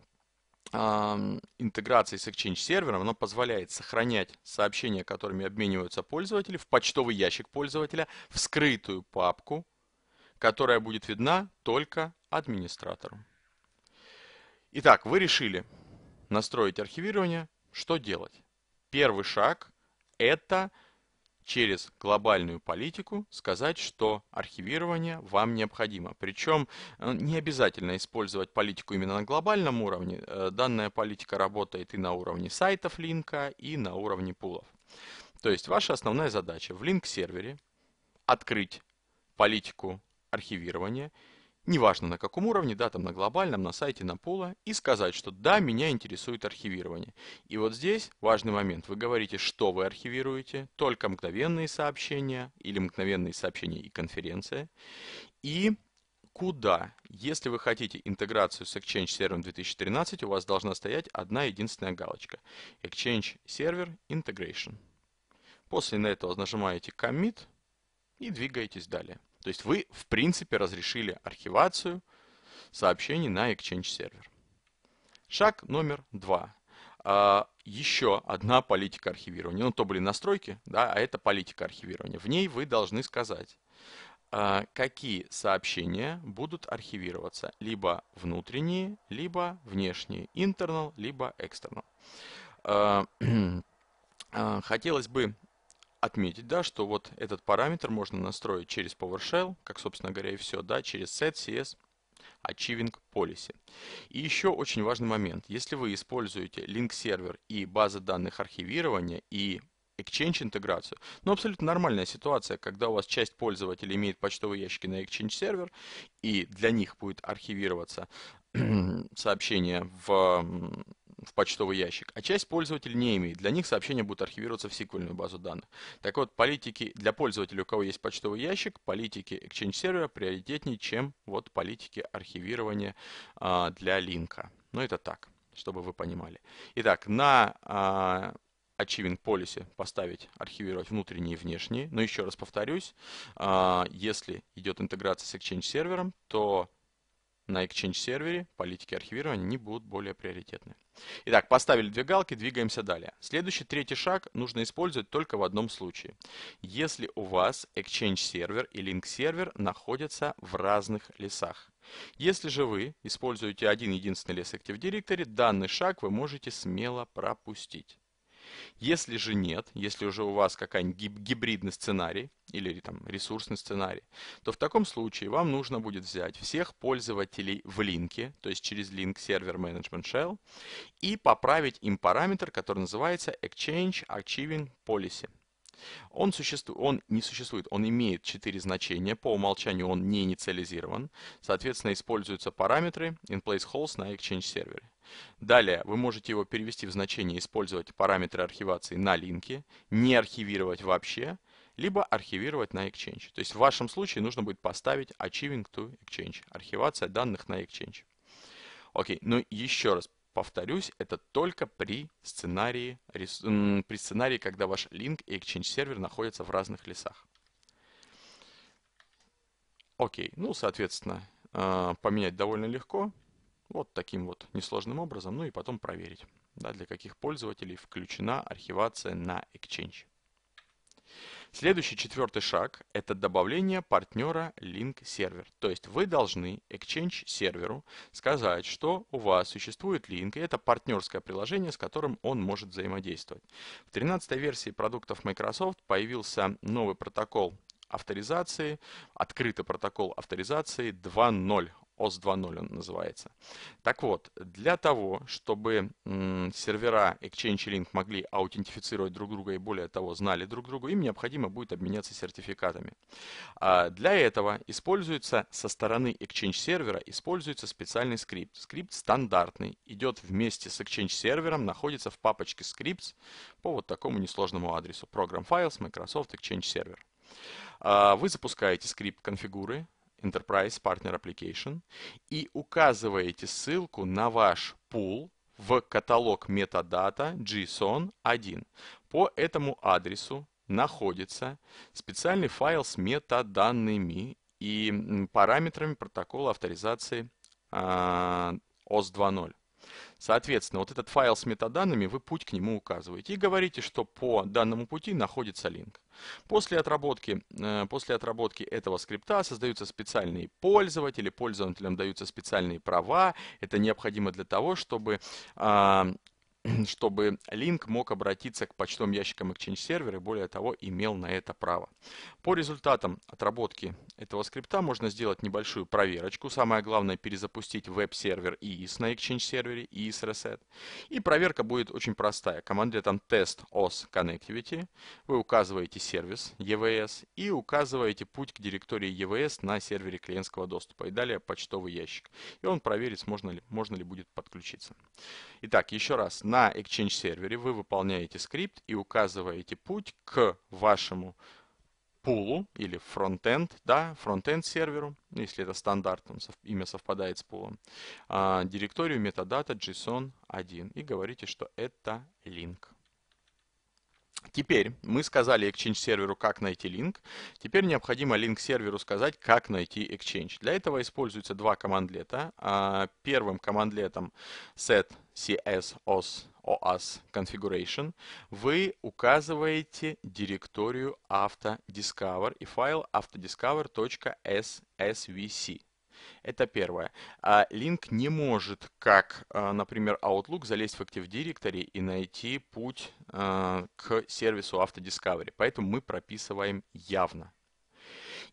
интеграции с Exchange сервером, оно позволяет сохранять сообщения, которыми обмениваются пользователи, в почтовый ящик пользователя, в скрытую папку, которая будет видна только администратору. Итак, вы решили настроить архивирование. Что делать? Первый шаг – это через глобальную политику сказать, что архивирование вам необходимо. Причем э, не обязательно использовать политику именно на глобальном уровне. Э, данная политика работает и на уровне сайтов линка, и на уровне пулов. То есть ваша основная задача в линк-сервере открыть политику архивирования – неважно на каком уровне, да, там на глобальном, на сайте, на пола, и сказать, что да, меня интересует архивирование. И вот здесь важный момент. Вы говорите, что вы архивируете, только мгновенные сообщения или мгновенные сообщения и конференция, и куда. Если вы хотите интеграцию с Exchange Server 2013, у вас должна стоять одна единственная галочка. Exchange Server Integration. После этого нажимаете Commit и двигаетесь далее. То есть вы, в принципе, разрешили архивацию сообщений на Exchange сервер. Шаг номер два. А, еще одна политика архивирования. Ну, то были настройки, да, а это политика архивирования. В ней вы должны сказать, а, какие сообщения будут архивироваться. Либо внутренние, либо внешние. Internal, либо external. А, (clears throat) хотелось бы отметить, да, что вот этот параметр можно настроить через PowerShell, как, собственно говоря, и все, да, через set, cs, Achieving Policy. И еще очень важный момент. Если вы используете Link сервер и базы данных архивирования и Exchange интеграцию, но ну, абсолютно нормальная ситуация, когда у вас часть пользователей имеет почтовые ящики на Exchange сервер, и для них будет архивироваться (clears throat) сообщение в в почтовый ящик, а часть пользователей не имеет. Для них сообщения будут архивироваться в сиквельную базу данных. Так вот, политики для пользователей, у кого есть почтовый ящик, политики Exchange сервера приоритетнее, чем вот политики архивирования а, для линка. Но ну, это так, чтобы вы понимали. Итак, на а, Achieving Policy поставить, архивировать внутренние и внешние. Но еще раз повторюсь, а, если идет интеграция с Exchange сервером, то на Exchange сервере политики архивирования не будут более приоритетны. Итак, поставили две галки, двигаемся далее. Следующий третий шаг нужно использовать только в одном случае. Если у вас Exchange сервер и Link сервер находятся в разных лесах. Если же вы используете один единственный лес Active Directory, данный шаг вы можете смело пропустить. Если же нет, если уже у вас какая-нибудь гибридный сценарий или там ресурсный сценарий, то в таком случае вам нужно будет взять всех пользователей в линке, то есть через Link Server Management Shell, и поправить им параметр, который называется Exchange Achieving Policy. Он, существу... он не существует, он имеет 4 значения, по умолчанию он не инициализирован. Соответственно, используются параметры in place halls на Exchange сервере. Далее вы можете его перевести в значение «Использовать параметры архивации на линке», «Не архивировать вообще», либо архивировать на Exchange. То есть в вашем случае нужно будет поставить Achieving to Exchange, архивация данных на Exchange. Окей, но еще раз повторюсь, это только при сценарии, при сценарии, когда ваш линк и Exchange сервер находятся в разных лесах. Окей, ну, соответственно, э, поменять довольно легко. Вот таким вот несложным образом, ну и потом проверить, да, для каких пользователей включена архивация на Exchange. Следующий четвертый шаг – это добавление партнера Link Server То есть вы должны Exchange серверу сказать, что у вас существует Link, и это партнерское приложение, с которым он может взаимодействовать. В 13 версии продуктов Microsoft появился новый протокол авторизации, открытый протокол авторизации 2.0. OS 2.0 он называется. Так вот, для того, чтобы сервера Exchange и Link могли аутентифицировать друг друга и более того знали друг друга, им необходимо будет обменяться сертификатами. А, для этого используется со стороны Exchange сервера используется специальный скрипт. Скрипт стандартный, идет вместе с Exchange сервером, находится в папочке scripts по вот такому несложному адресу program files Microsoft Exchange Server. А, вы запускаете скрипт конфигуры, Enterprise Partner Application и указываете ссылку на ваш пул в каталог метадата JSON 1. По этому адресу находится специальный файл с метаданными и параметрами протокола авторизации OS а, 2.0. Соответственно, вот этот файл с метаданными, вы путь к нему указываете и говорите, что по данному пути находится линк. После отработки, э, после отработки этого скрипта создаются специальные пользователи, пользователям даются специальные права. Это необходимо для того, чтобы а, (clears throat) чтобы Link мог обратиться к почтовым ящикам Exchange сервера и более того имел на это право. По результатам отработки этого скрипта можно сделать небольшую проверочку. Самое главное перезапустить веб-сервер EIS на Exchange сервере, EIS Reset. И проверка будет очень простая. Команда там test os connectivity. Вы указываете сервис EVS и указываете путь к директории EVS на сервере клиентского доступа. И далее почтовый ящик. И он проверит, можно ли, можно ли будет подключиться. Итак, еще раз на Exchange сервере вы выполняете скрипт и указываете путь к вашему пулу или фронтенд, да, фронтенд серверу, ну, если это стандарт, там сов, имя совпадает с пулом, а, директорию metadata json1 и говорите, что это link. Теперь мы сказали Exchange серверу, как найти линк. Теперь необходимо линк серверу сказать, как найти Exchange. Для этого используются два командлета. А, первым командлетом set cs os OAS Configuration, вы указываете директорию автодiscover и файл автодiscover.ssvc. Это первое. А Link не может, как, а, например, Outlook, залезть в Active Directory и найти путь а, к сервису AutoDiscovery. Поэтому мы прописываем явно.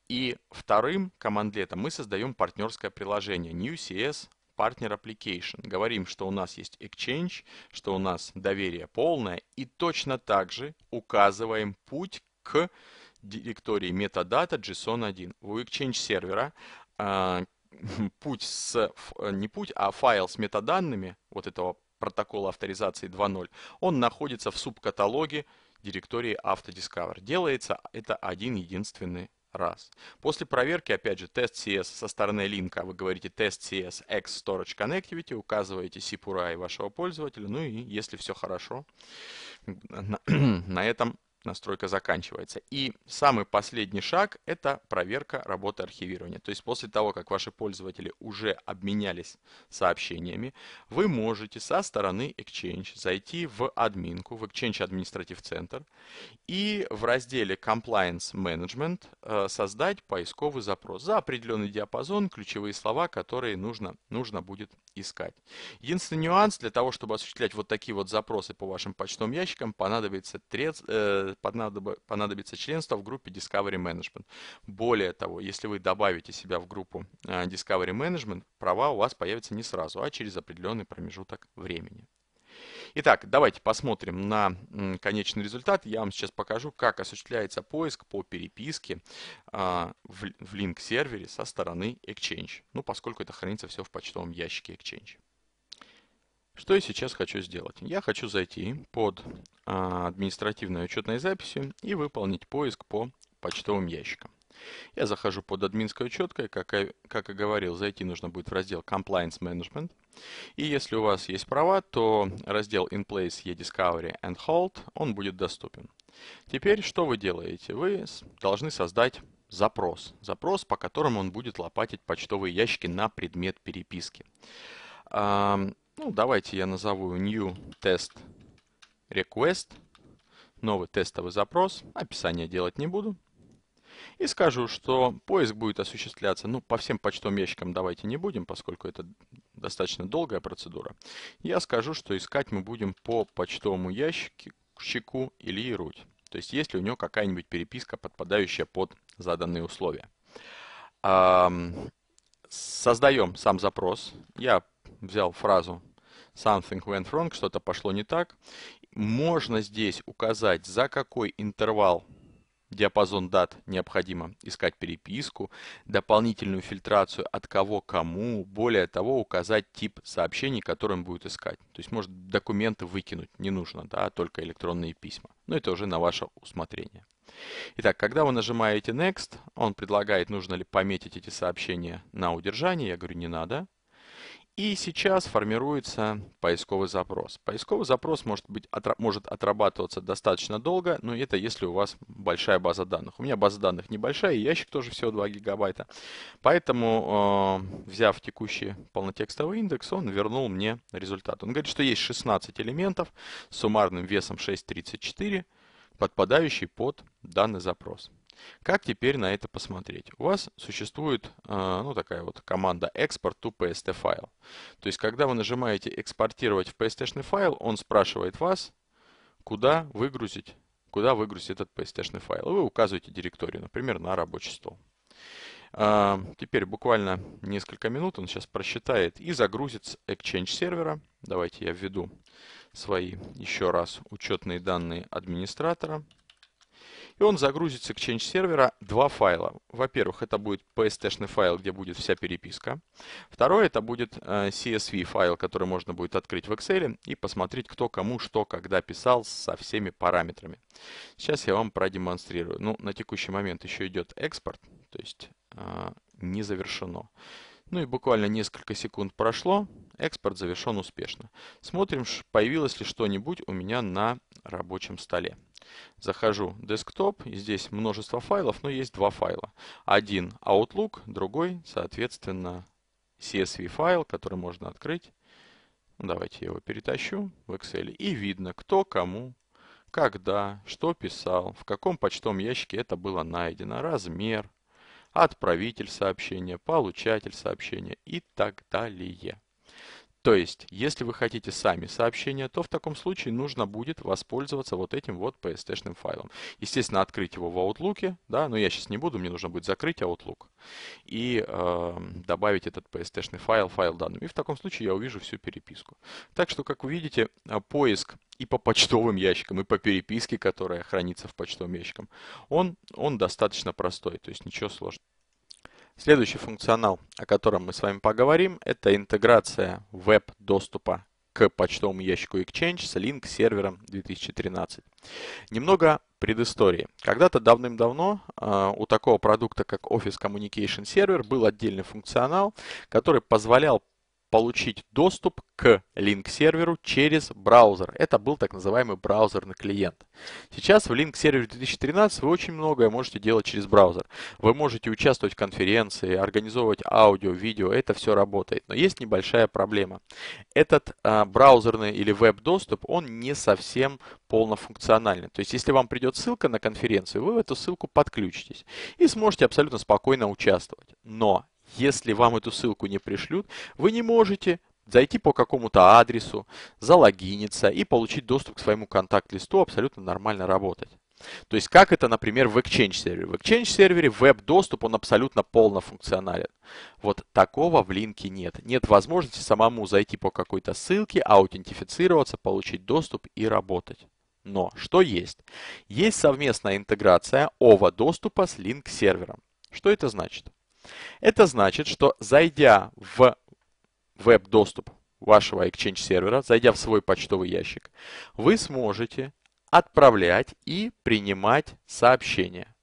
И вторым командлетом мы создаем партнерское приложение New CS Partner Application. Говорим, что у нас есть Exchange, что у нас доверие полное. И точно так же указываем путь к директории metadata JSON1. У Exchange сервера а, (laughs) путь с, э, не путь, а файл с метаданными вот этого протокола авторизации 2.0, он находится в субкаталоге директории AutoDiscover. Делается это один единственный раз. После проверки, опять же, тест CS со стороны линка, вы говорите тест CS X Storage Connectivity, указываете CPURI вашего пользователя, ну и если все хорошо, на, (clears throat) на этом настройка заканчивается. И самый последний шаг – это проверка работы архивирования. То есть после того, как ваши пользователи уже обменялись сообщениями, вы можете со стороны Exchange зайти в админку, в Exchange Administrative Center и в разделе Compliance Management э, создать поисковый запрос за определенный диапазон, ключевые слова, которые нужно, нужно будет искать. Единственный нюанс, для того, чтобы осуществлять вот такие вот запросы по вашим почтовым ящикам, понадобится, трец, э, понадоб, понадобится членство в группе Discovery Management. Более того, если вы добавите себя в группу э, Discovery Management, права у вас появятся не сразу, а через определенный промежуток времени. Итак, давайте посмотрим на конечный результат. Я вам сейчас покажу, как осуществляется поиск по переписке а, в Link-сервере со стороны Exchange. Ну, поскольку это хранится все в почтовом ящике Exchange. Что я сейчас хочу сделать? Я хочу зайти под а, административной учетной записью и выполнить поиск по почтовым ящикам. Я захожу под админской учеткой, как, и, как и говорил, зайти нужно будет в раздел Compliance Management. И если у вас есть права, то раздел In Place E-Discovery and Hold, он будет доступен. Теперь что вы делаете? Вы должны создать запрос. Запрос, по которому он будет лопатить почтовые ящики на предмет переписки. Ну, давайте я назову New Test Request. Новый тестовый запрос. Описание делать не буду и скажу, что поиск будет осуществляться, ну, по всем почтовым ящикам давайте не будем, поскольку это достаточно долгая процедура. Я скажу, что искать мы будем по почтовому ящику Ильи Руть. То есть, есть ли у него какая-нибудь переписка, подпадающая под заданные условия. Создаем сам запрос. Я взял фразу something went wrong, что-то пошло не так. Можно здесь указать, за какой интервал диапазон дат необходимо искать переписку, дополнительную фильтрацию от кого кому, более того указать тип сообщений, которым будет искать. То есть может документы выкинуть не нужно, да, только электронные письма. Но это уже на ваше усмотрение. Итак, когда вы нажимаете Next, он предлагает, нужно ли пометить эти сообщения на удержание. Я говорю, не надо. И сейчас формируется поисковый запрос. Поисковый запрос может, быть, отра может отрабатываться достаточно долго, но это если у вас большая база данных. У меня база данных небольшая, ящик тоже всего 2 гигабайта. Поэтому, э, взяв текущий полнотекстовый индекс, он вернул мне результат. Он говорит, что есть 16 элементов с суммарным весом 6.34, подпадающий под данный запрос. Как теперь на это посмотреть? У вас существует э, ну, такая вот команда экспорт to PST файл. То есть, когда вы нажимаете экспортировать в PST файл, он спрашивает вас, куда выгрузить, куда выгрузить этот PST файл. И вы указываете директорию, например, на рабочий стол. Э, теперь буквально несколько минут он сейчас просчитает и загрузит с Exchange сервера. Давайте я введу свои еще раз учетные данные администратора и он загрузится к Change сервера два файла. Во-первых, это будет PST-шный файл, где будет вся переписка. Второе, это будет э, CSV файл, который можно будет открыть в Excel и посмотреть, кто кому что когда писал со всеми параметрами. Сейчас я вам продемонстрирую. Ну, на текущий момент еще идет экспорт, то есть э, не завершено. Ну и буквально несколько секунд прошло, Экспорт завершен успешно. Смотрим, появилось ли что-нибудь у меня на рабочем столе. Захожу в десктоп, и здесь множество файлов, но есть два файла. Один Outlook, другой, соответственно, CSV файл, который можно открыть. Ну, давайте я его перетащу в Excel. И видно, кто кому, когда, что писал, в каком почтовом ящике это было найдено, размер, отправитель сообщения, получатель сообщения и так далее. То есть, если вы хотите сами сообщения, то в таком случае нужно будет воспользоваться вот этим вот PST-шным файлом. Естественно, открыть его в Outlook, да, но я сейчас не буду, мне нужно будет закрыть Outlook и э, добавить этот PST-шный файл, файл данным. И в таком случае я увижу всю переписку. Так что, как вы видите, э, поиск и по почтовым ящикам, и по переписке, которая хранится в почтовом ящиком, он, он достаточно простой, то есть ничего сложного. Следующий функционал, о котором мы с вами поговорим, это интеграция веб-доступа к почтовому ящику Exchange с Link сервером 2013. Немного предыстории. Когда-то давным-давно э, у такого продукта, как Office Communication Server, был отдельный функционал, который позволял получить доступ к линк-серверу через браузер. Это был так называемый браузерный клиент. Сейчас в линк-сервере 2013 вы очень многое можете делать через браузер. Вы можете участвовать в конференции, организовывать аудио, видео, это все работает. Но есть небольшая проблема. Этот а, браузерный или веб-доступ, он не совсем полнофункциональный. То есть, если вам придет ссылка на конференцию, вы в эту ссылку подключитесь и сможете абсолютно спокойно участвовать. Но если вам эту ссылку не пришлют, вы не можете зайти по какому-то адресу, залогиниться и получить доступ к своему контакт-листу, абсолютно нормально работать. То есть, как это, например, в Exchange сервере. В Exchange сервере веб-доступ, он абсолютно полнофункционален. Вот такого в линке нет. Нет возможности самому зайти по какой-то ссылке, аутентифицироваться, получить доступ и работать. Но что есть? Есть совместная интеграция ова доступа с линк сервером. Что это значит? Это значит, что зайдя в веб-доступ вашего Exchange сервера, зайдя в свой почтовый ящик, вы сможете отправлять и принимать сообщения.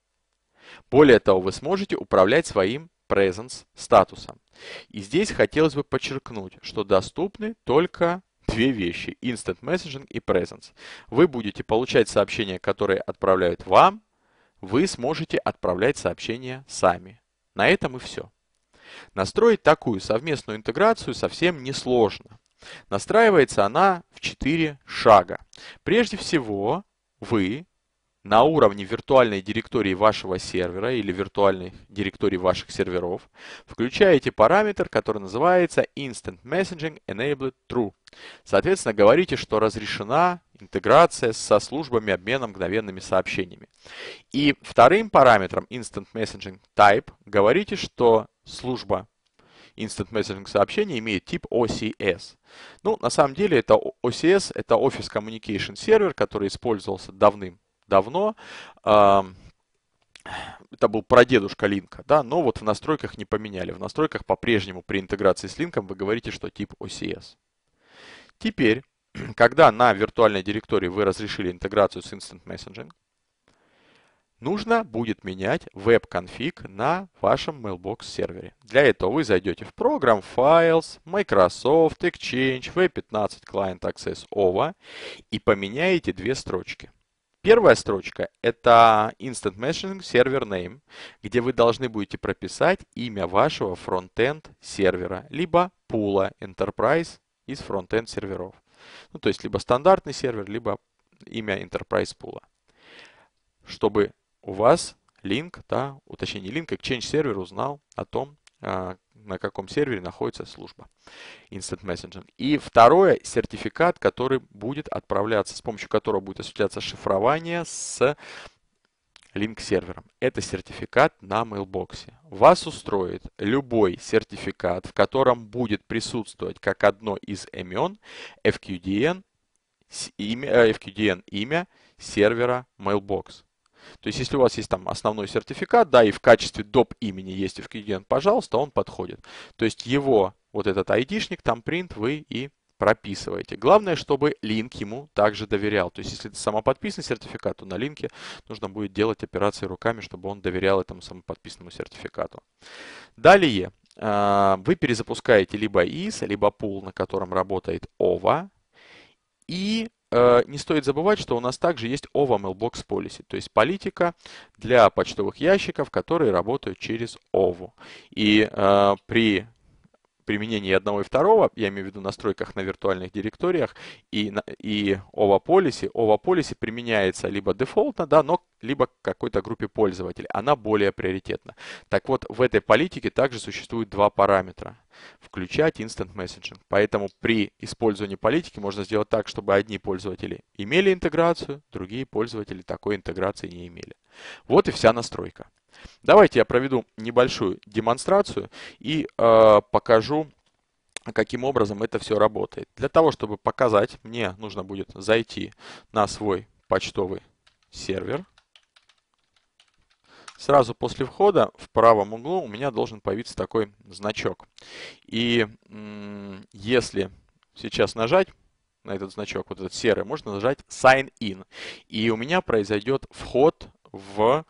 Более того, вы сможете управлять своим presence статусом. И здесь хотелось бы подчеркнуть, что доступны только две вещи – Instant Messaging и Presence. Вы будете получать сообщения, которые отправляют вам, вы сможете отправлять сообщения сами. На этом и все. Настроить такую совместную интеграцию совсем несложно. Настраивается она в 4 шага. Прежде всего, вы на уровне виртуальной директории вашего сервера или виртуальной директории ваших серверов включаете параметр, который называется Instant Messaging Enabled True. Соответственно, говорите, что разрешена интеграция со службами обмена мгновенными сообщениями. И вторым параметром Instant Messaging Type говорите, что служба Instant Messaging сообщения имеет тип OCS. Ну, на самом деле, это OCS, это Office Communication Server, который использовался давным-давно. Это был прадедушка линка, да, но вот в настройках не поменяли. В настройках по-прежнему при интеграции с линком вы говорите, что тип OCS. Теперь (clears throat) когда на виртуальной директории вы разрешили интеграцию с Instant Messaging, нужно будет менять веб-конфиг на вашем Mailbox сервере. Для этого вы зайдете в Program Files, Microsoft, Exchange, V15 Client Access OVA и поменяете две строчки. Первая строчка – это Instant Messaging Server Name, где вы должны будете прописать имя вашего фронтенд сервера, либо пула Enterprise из фронтенд серверов. Ну, то есть либо стандартный сервер, либо имя Enterprise Pool. Чтобы у вас линк, да, уточнение линка, Exchange сервер узнал о том, а, на каком сервере находится служба Instant Messaging. И второе, сертификат, который будет отправляться, с помощью которого будет осуществляться шифрование с линк сервером. Это сертификат на Mailbox. Вас устроит любой сертификат, в котором будет присутствовать как одно из имен FQDN, э, FQDN имя сервера Mailbox. То есть, если у вас есть там основной сертификат, да, и в качестве доп. имени есть FQDN, пожалуйста, он подходит. То есть, его вот этот айдишник, там print вы и прописываете. Главное, чтобы линк ему также доверял. То есть, если это самоподписанный сертификат, то на линке нужно будет делать операции руками, чтобы он доверял этому самоподписанному сертификату. Далее, а, вы перезапускаете либо IS, либо пул, на котором работает OVA. И а, не стоит забывать, что у нас также есть OVA Mailbox Policy, то есть политика для почтовых ящиков, которые работают через OVA. И э, при применении одного и второго, я имею в виду настройках на виртуальных директориях и, и OVA Policy, OVA Policy применяется либо дефолтно, да, но либо к какой-то группе пользователей. Она более приоритетна. Так вот, в этой политике также существует два параметра. Включать instant messaging. Поэтому при использовании политики можно сделать так, чтобы одни пользователи имели интеграцию, другие пользователи такой интеграции не имели. Вот и вся настройка. Давайте я проведу небольшую демонстрацию и э, покажу, каким образом это все работает. Для того, чтобы показать, мне нужно будет зайти на свой почтовый сервер. Сразу после входа в правом углу у меня должен появиться такой значок. И если сейчас нажать на этот значок, вот этот серый, можно нажать Sign In. И у меня произойдет вход в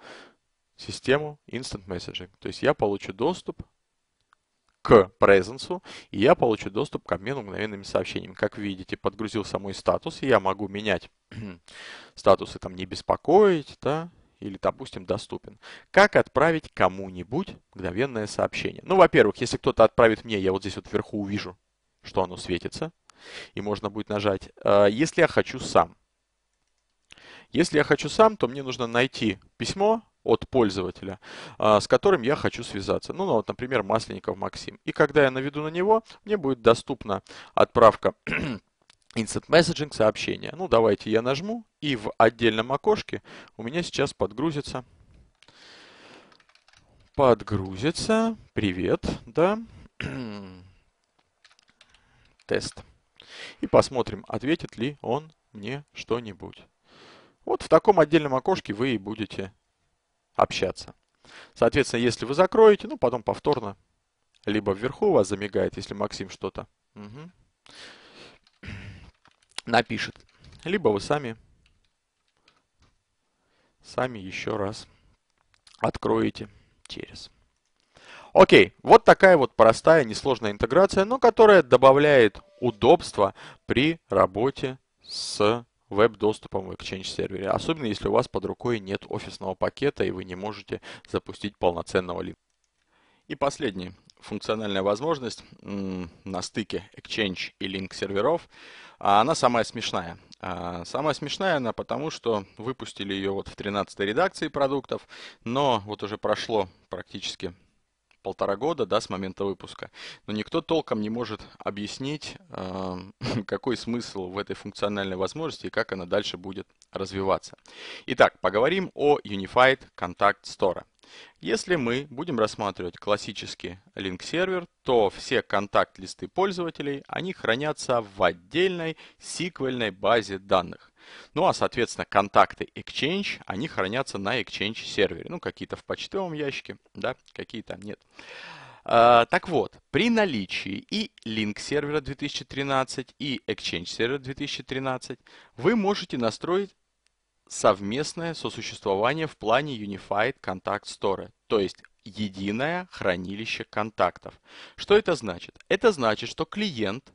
систему Instant Messaging. То есть я получу доступ к Presence, и я получу доступ к обмену мгновенными сообщениями. Как видите, подгрузил мой статус, и я могу менять (clears throat) статусы там «не беспокоить», да, или, допустим, доступен. Как отправить кому-нибудь мгновенное сообщение? Ну, во-первых, если кто-то отправит мне, я вот здесь вот вверху увижу, что оно светится, и можно будет нажать. Э, если я хочу сам, если я хочу сам, то мне нужно найти письмо от пользователя, а, с которым я хочу связаться. Ну, ну, вот, например, Масленников Максим. И когда я наведу на него, мне будет доступна отправка (clears throat) Instant Messaging сообщения. Ну, давайте я нажму, и в отдельном окошке у меня сейчас подгрузится. Подгрузится. Привет, да. (clears throat) Тест. И посмотрим, ответит ли он мне что-нибудь. Вот в таком отдельном окошке вы и будете общаться. Соответственно, если вы закроете, ну, потом повторно, либо вверху у вас замигает, если Максим что-то угу. напишет, либо вы сами, сами еще раз откроете через. Окей, вот такая вот простая, несложная интеграция, но которая добавляет удобства при работе с веб-доступом в Exchange сервере, особенно если у вас под рукой нет офисного пакета и вы не можете запустить полноценного лид. И последнее, функциональная возможность на стыке Exchange и Link серверов, а она самая смешная. А, самая смешная она потому, что выпустили ее вот в 13 редакции продуктов, но вот уже прошло практически полтора года, да, с момента выпуска. Но никто толком не может объяснить, э, (laughs) какой смысл в этой функциональной возможности и как она дальше будет развиваться. Итак, поговорим о Unified Contact Store. Если мы будем рассматривать классический линк-сервер, то все контакт-листы пользователей, они хранятся в отдельной сиквельной базе данных. Ну а, соответственно, контакты Exchange, они хранятся на Exchange сервере. Ну, какие-то в почтовом ящике, да, какие там нет. А, так вот, при наличии и Link сервера 2013, и Exchange сервера 2013 вы можете настроить совместное сосуществование в плане Unified Contact Store, то есть единое хранилище контактов. Что это значит? Это значит, что клиент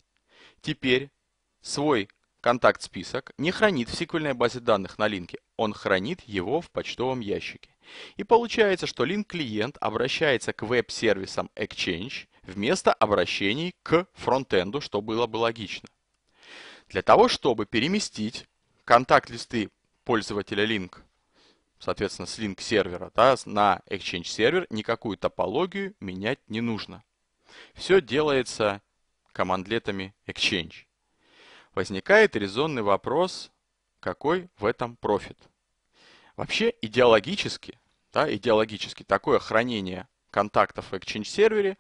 теперь свой Контакт-список не хранит в SQL базе данных на линке, он хранит его в почтовом ящике. И получается, что линк-клиент обращается к веб-сервисам Exchange вместо обращений к фронтенду, что было бы логично. Для того, чтобы переместить контакт-листы пользователя линк, соответственно, с линк-сервера да, на Exchange-сервер, никакую топологию менять не нужно. Все делается командлетами Exchange возникает резонный вопрос, какой в этом профит. Вообще идеологически, да, идеологически такое хранение контактов в Exchange сервере,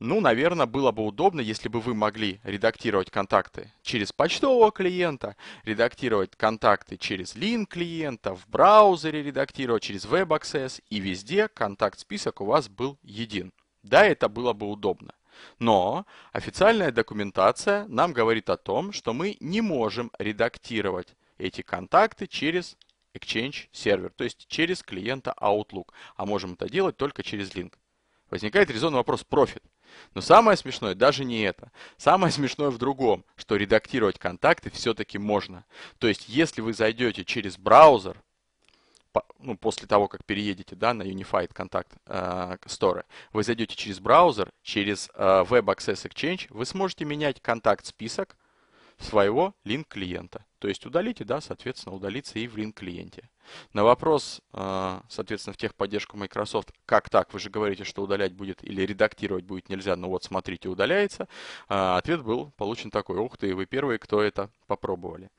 ну, наверное, было бы удобно, если бы вы могли редактировать контакты через почтового клиента, редактировать контакты через линк клиента, в браузере редактировать через WebAccess, и везде контакт-список у вас был един. Да, это было бы удобно. Но официальная документация нам говорит о том, что мы не можем редактировать эти контакты через Exchange сервер, то есть через клиента Outlook, а можем это делать только через линк. Возникает резонный вопрос профит. Но самое смешное даже не это. Самое (laughs) смешное в другом, что редактировать контакты все-таки можно. То есть, если вы зайдете через браузер, ну, после того, как переедете да, на Unified Contact э, Store, вы зайдете через браузер, через э, Web Access Exchange, вы сможете менять контакт-список своего линк-клиента. То есть удалите, да, соответственно, удалится и в линк-клиенте. На вопрос, э, соответственно, в техподдержку Microsoft, как так, вы же говорите, что удалять будет или редактировать будет нельзя, но вот смотрите, удаляется, э, ответ был получен такой, ух ты, вы первые, кто это попробовали.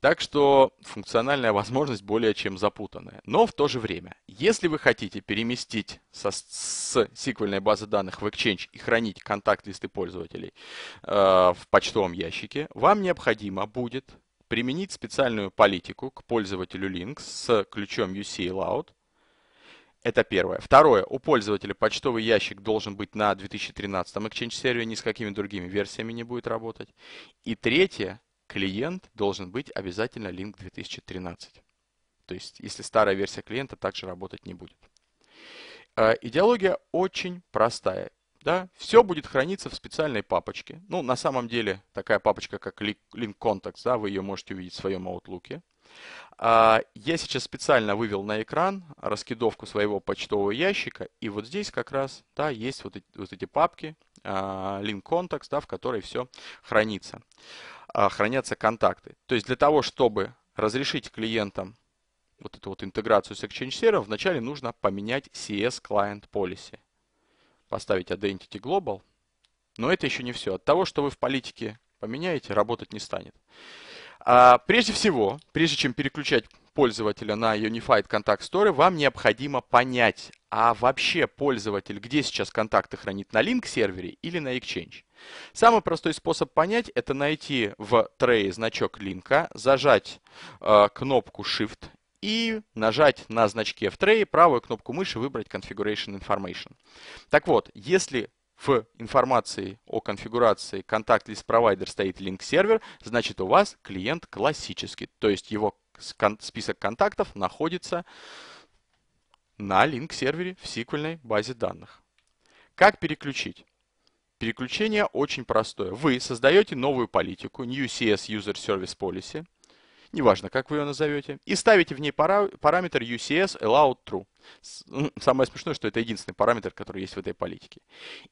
Так что функциональная возможность более чем запутанная. Но в то же время, если вы хотите переместить со, с сиквельной базы данных в Exchange и хранить контакт-листы пользователей э, в почтовом ящике, вам необходимо будет применить специальную политику к пользователю Links с ключом UCLoud. Это первое. Второе. У пользователя почтовый ящик должен быть на 2013 Exchange сервере, ни с какими другими версиями не будет работать. И третье. Клиент должен быть обязательно Link 2013. То есть, если старая версия клиента, также работать не будет. Э, идеология очень простая да, все будет храниться в специальной папочке. Ну, на самом деле, такая папочка, как Link Contacts, да, вы ее можете увидеть в своем Outlook. А, я сейчас специально вывел на экран раскидовку своего почтового ящика, и вот здесь как раз, да, есть вот эти, вот эти папки, а, Link Contacts, да, в которой все хранится. А, хранятся контакты. То есть для того, чтобы разрешить клиентам вот эту вот интеграцию с Exchange Server, вначале нужно поменять CS Client Policy поставить Identity Global. Но это еще не все. От того, что вы в политике поменяете, работать не станет. А, прежде всего, прежде чем переключать пользователя на Unified Contact Store, вам необходимо понять, а вообще пользователь где сейчас контакты хранит, на Link сервере или на Exchange. Самый простой способ понять, это найти в трее значок линка, зажать э, кнопку Shift и нажать на значке в трее правую кнопку мыши выбрать Configuration Information. Так вот, если в информации о конфигурации контакт лист провайдер стоит link сервер, значит у вас клиент классический, то есть его список контактов находится на link сервере в SQL базе данных. Как переключить? Переключение очень простое. Вы создаете новую политику New CS User Service Policy – неважно, как вы ее назовете, и ставите в ней пара параметр UCS allowed true. Ну, самое смешное, что это единственный параметр, который есть в этой политике.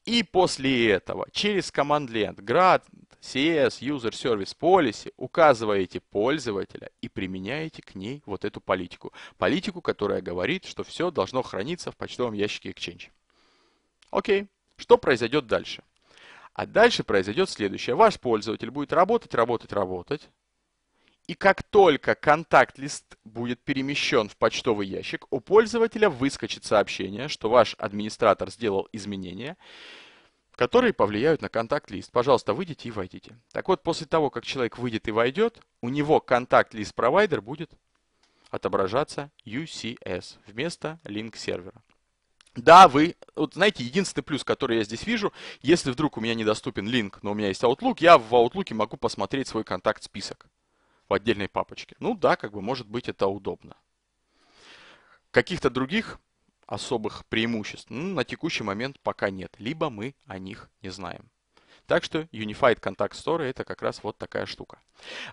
И после этого через command length grad CS user service policy указываете пользователя и применяете к ней вот эту политику. Политику, которая говорит, что все должно храниться в почтовом ящике Exchange. Окей, что произойдет дальше? А дальше произойдет следующее. Ваш пользователь будет работать, работать, работать и как только контакт-лист будет перемещен в почтовый ящик, у пользователя выскочит сообщение, что ваш администратор сделал изменения, которые повлияют на контакт-лист. Пожалуйста, выйдите и войдите. Так вот, после того, как человек выйдет и войдет, у него контакт-лист провайдер будет отображаться UCS вместо линк сервера. Да, вы, вот знаете, единственный плюс, который я здесь вижу, если вдруг у меня недоступен линк, но у меня есть Outlook, я в Outlook могу посмотреть свой контакт-список в отдельной папочке. Ну да, как бы может быть это удобно. Каких-то других особых преимуществ ну, на текущий момент пока нет, либо мы о них не знаем. Так что Unified Contact Store это как раз вот такая штука.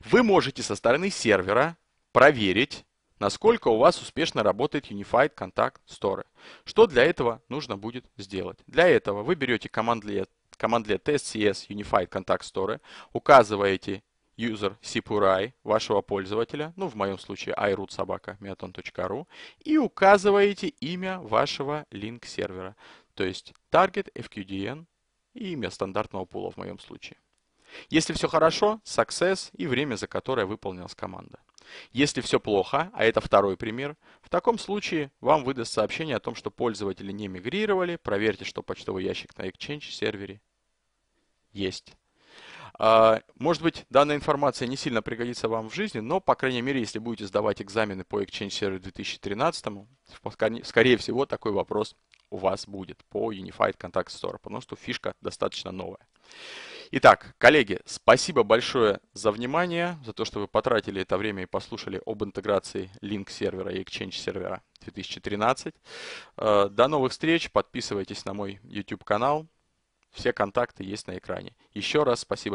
Вы можете со стороны сервера проверить, насколько у вас успешно работает Unified Contact Store. Что для этого нужно будет сделать? Для этого вы берете командлет, командлет TSCS Unified Contact Store, указываете user cpurai вашего пользователя, ну в моем случае irootsobaka.meaton.ru и указываете имя вашего link сервера, то есть target fqdn и имя стандартного пула в моем случае. Если все хорошо, success и время, за которое выполнилась команда. Если все плохо, а это второй пример, в таком случае вам выдаст сообщение о том, что пользователи не мигрировали, проверьте, что почтовый ящик на Exchange сервере есть. А, может быть, данная информация не сильно пригодится вам в жизни, но, по крайней мере, если будете сдавать экзамены по Exchange Server 2013, скорее всего, такой вопрос у вас будет по Unified Contact Store, потому что фишка достаточно новая. Итак, коллеги, спасибо большое за внимание, за то, что вы потратили это время и послушали об интеграции Link сервера и Exchange сервера 2013. До новых встреч, подписывайтесь на мой YouTube канал, все контакты есть на экране. Еще раз спасибо.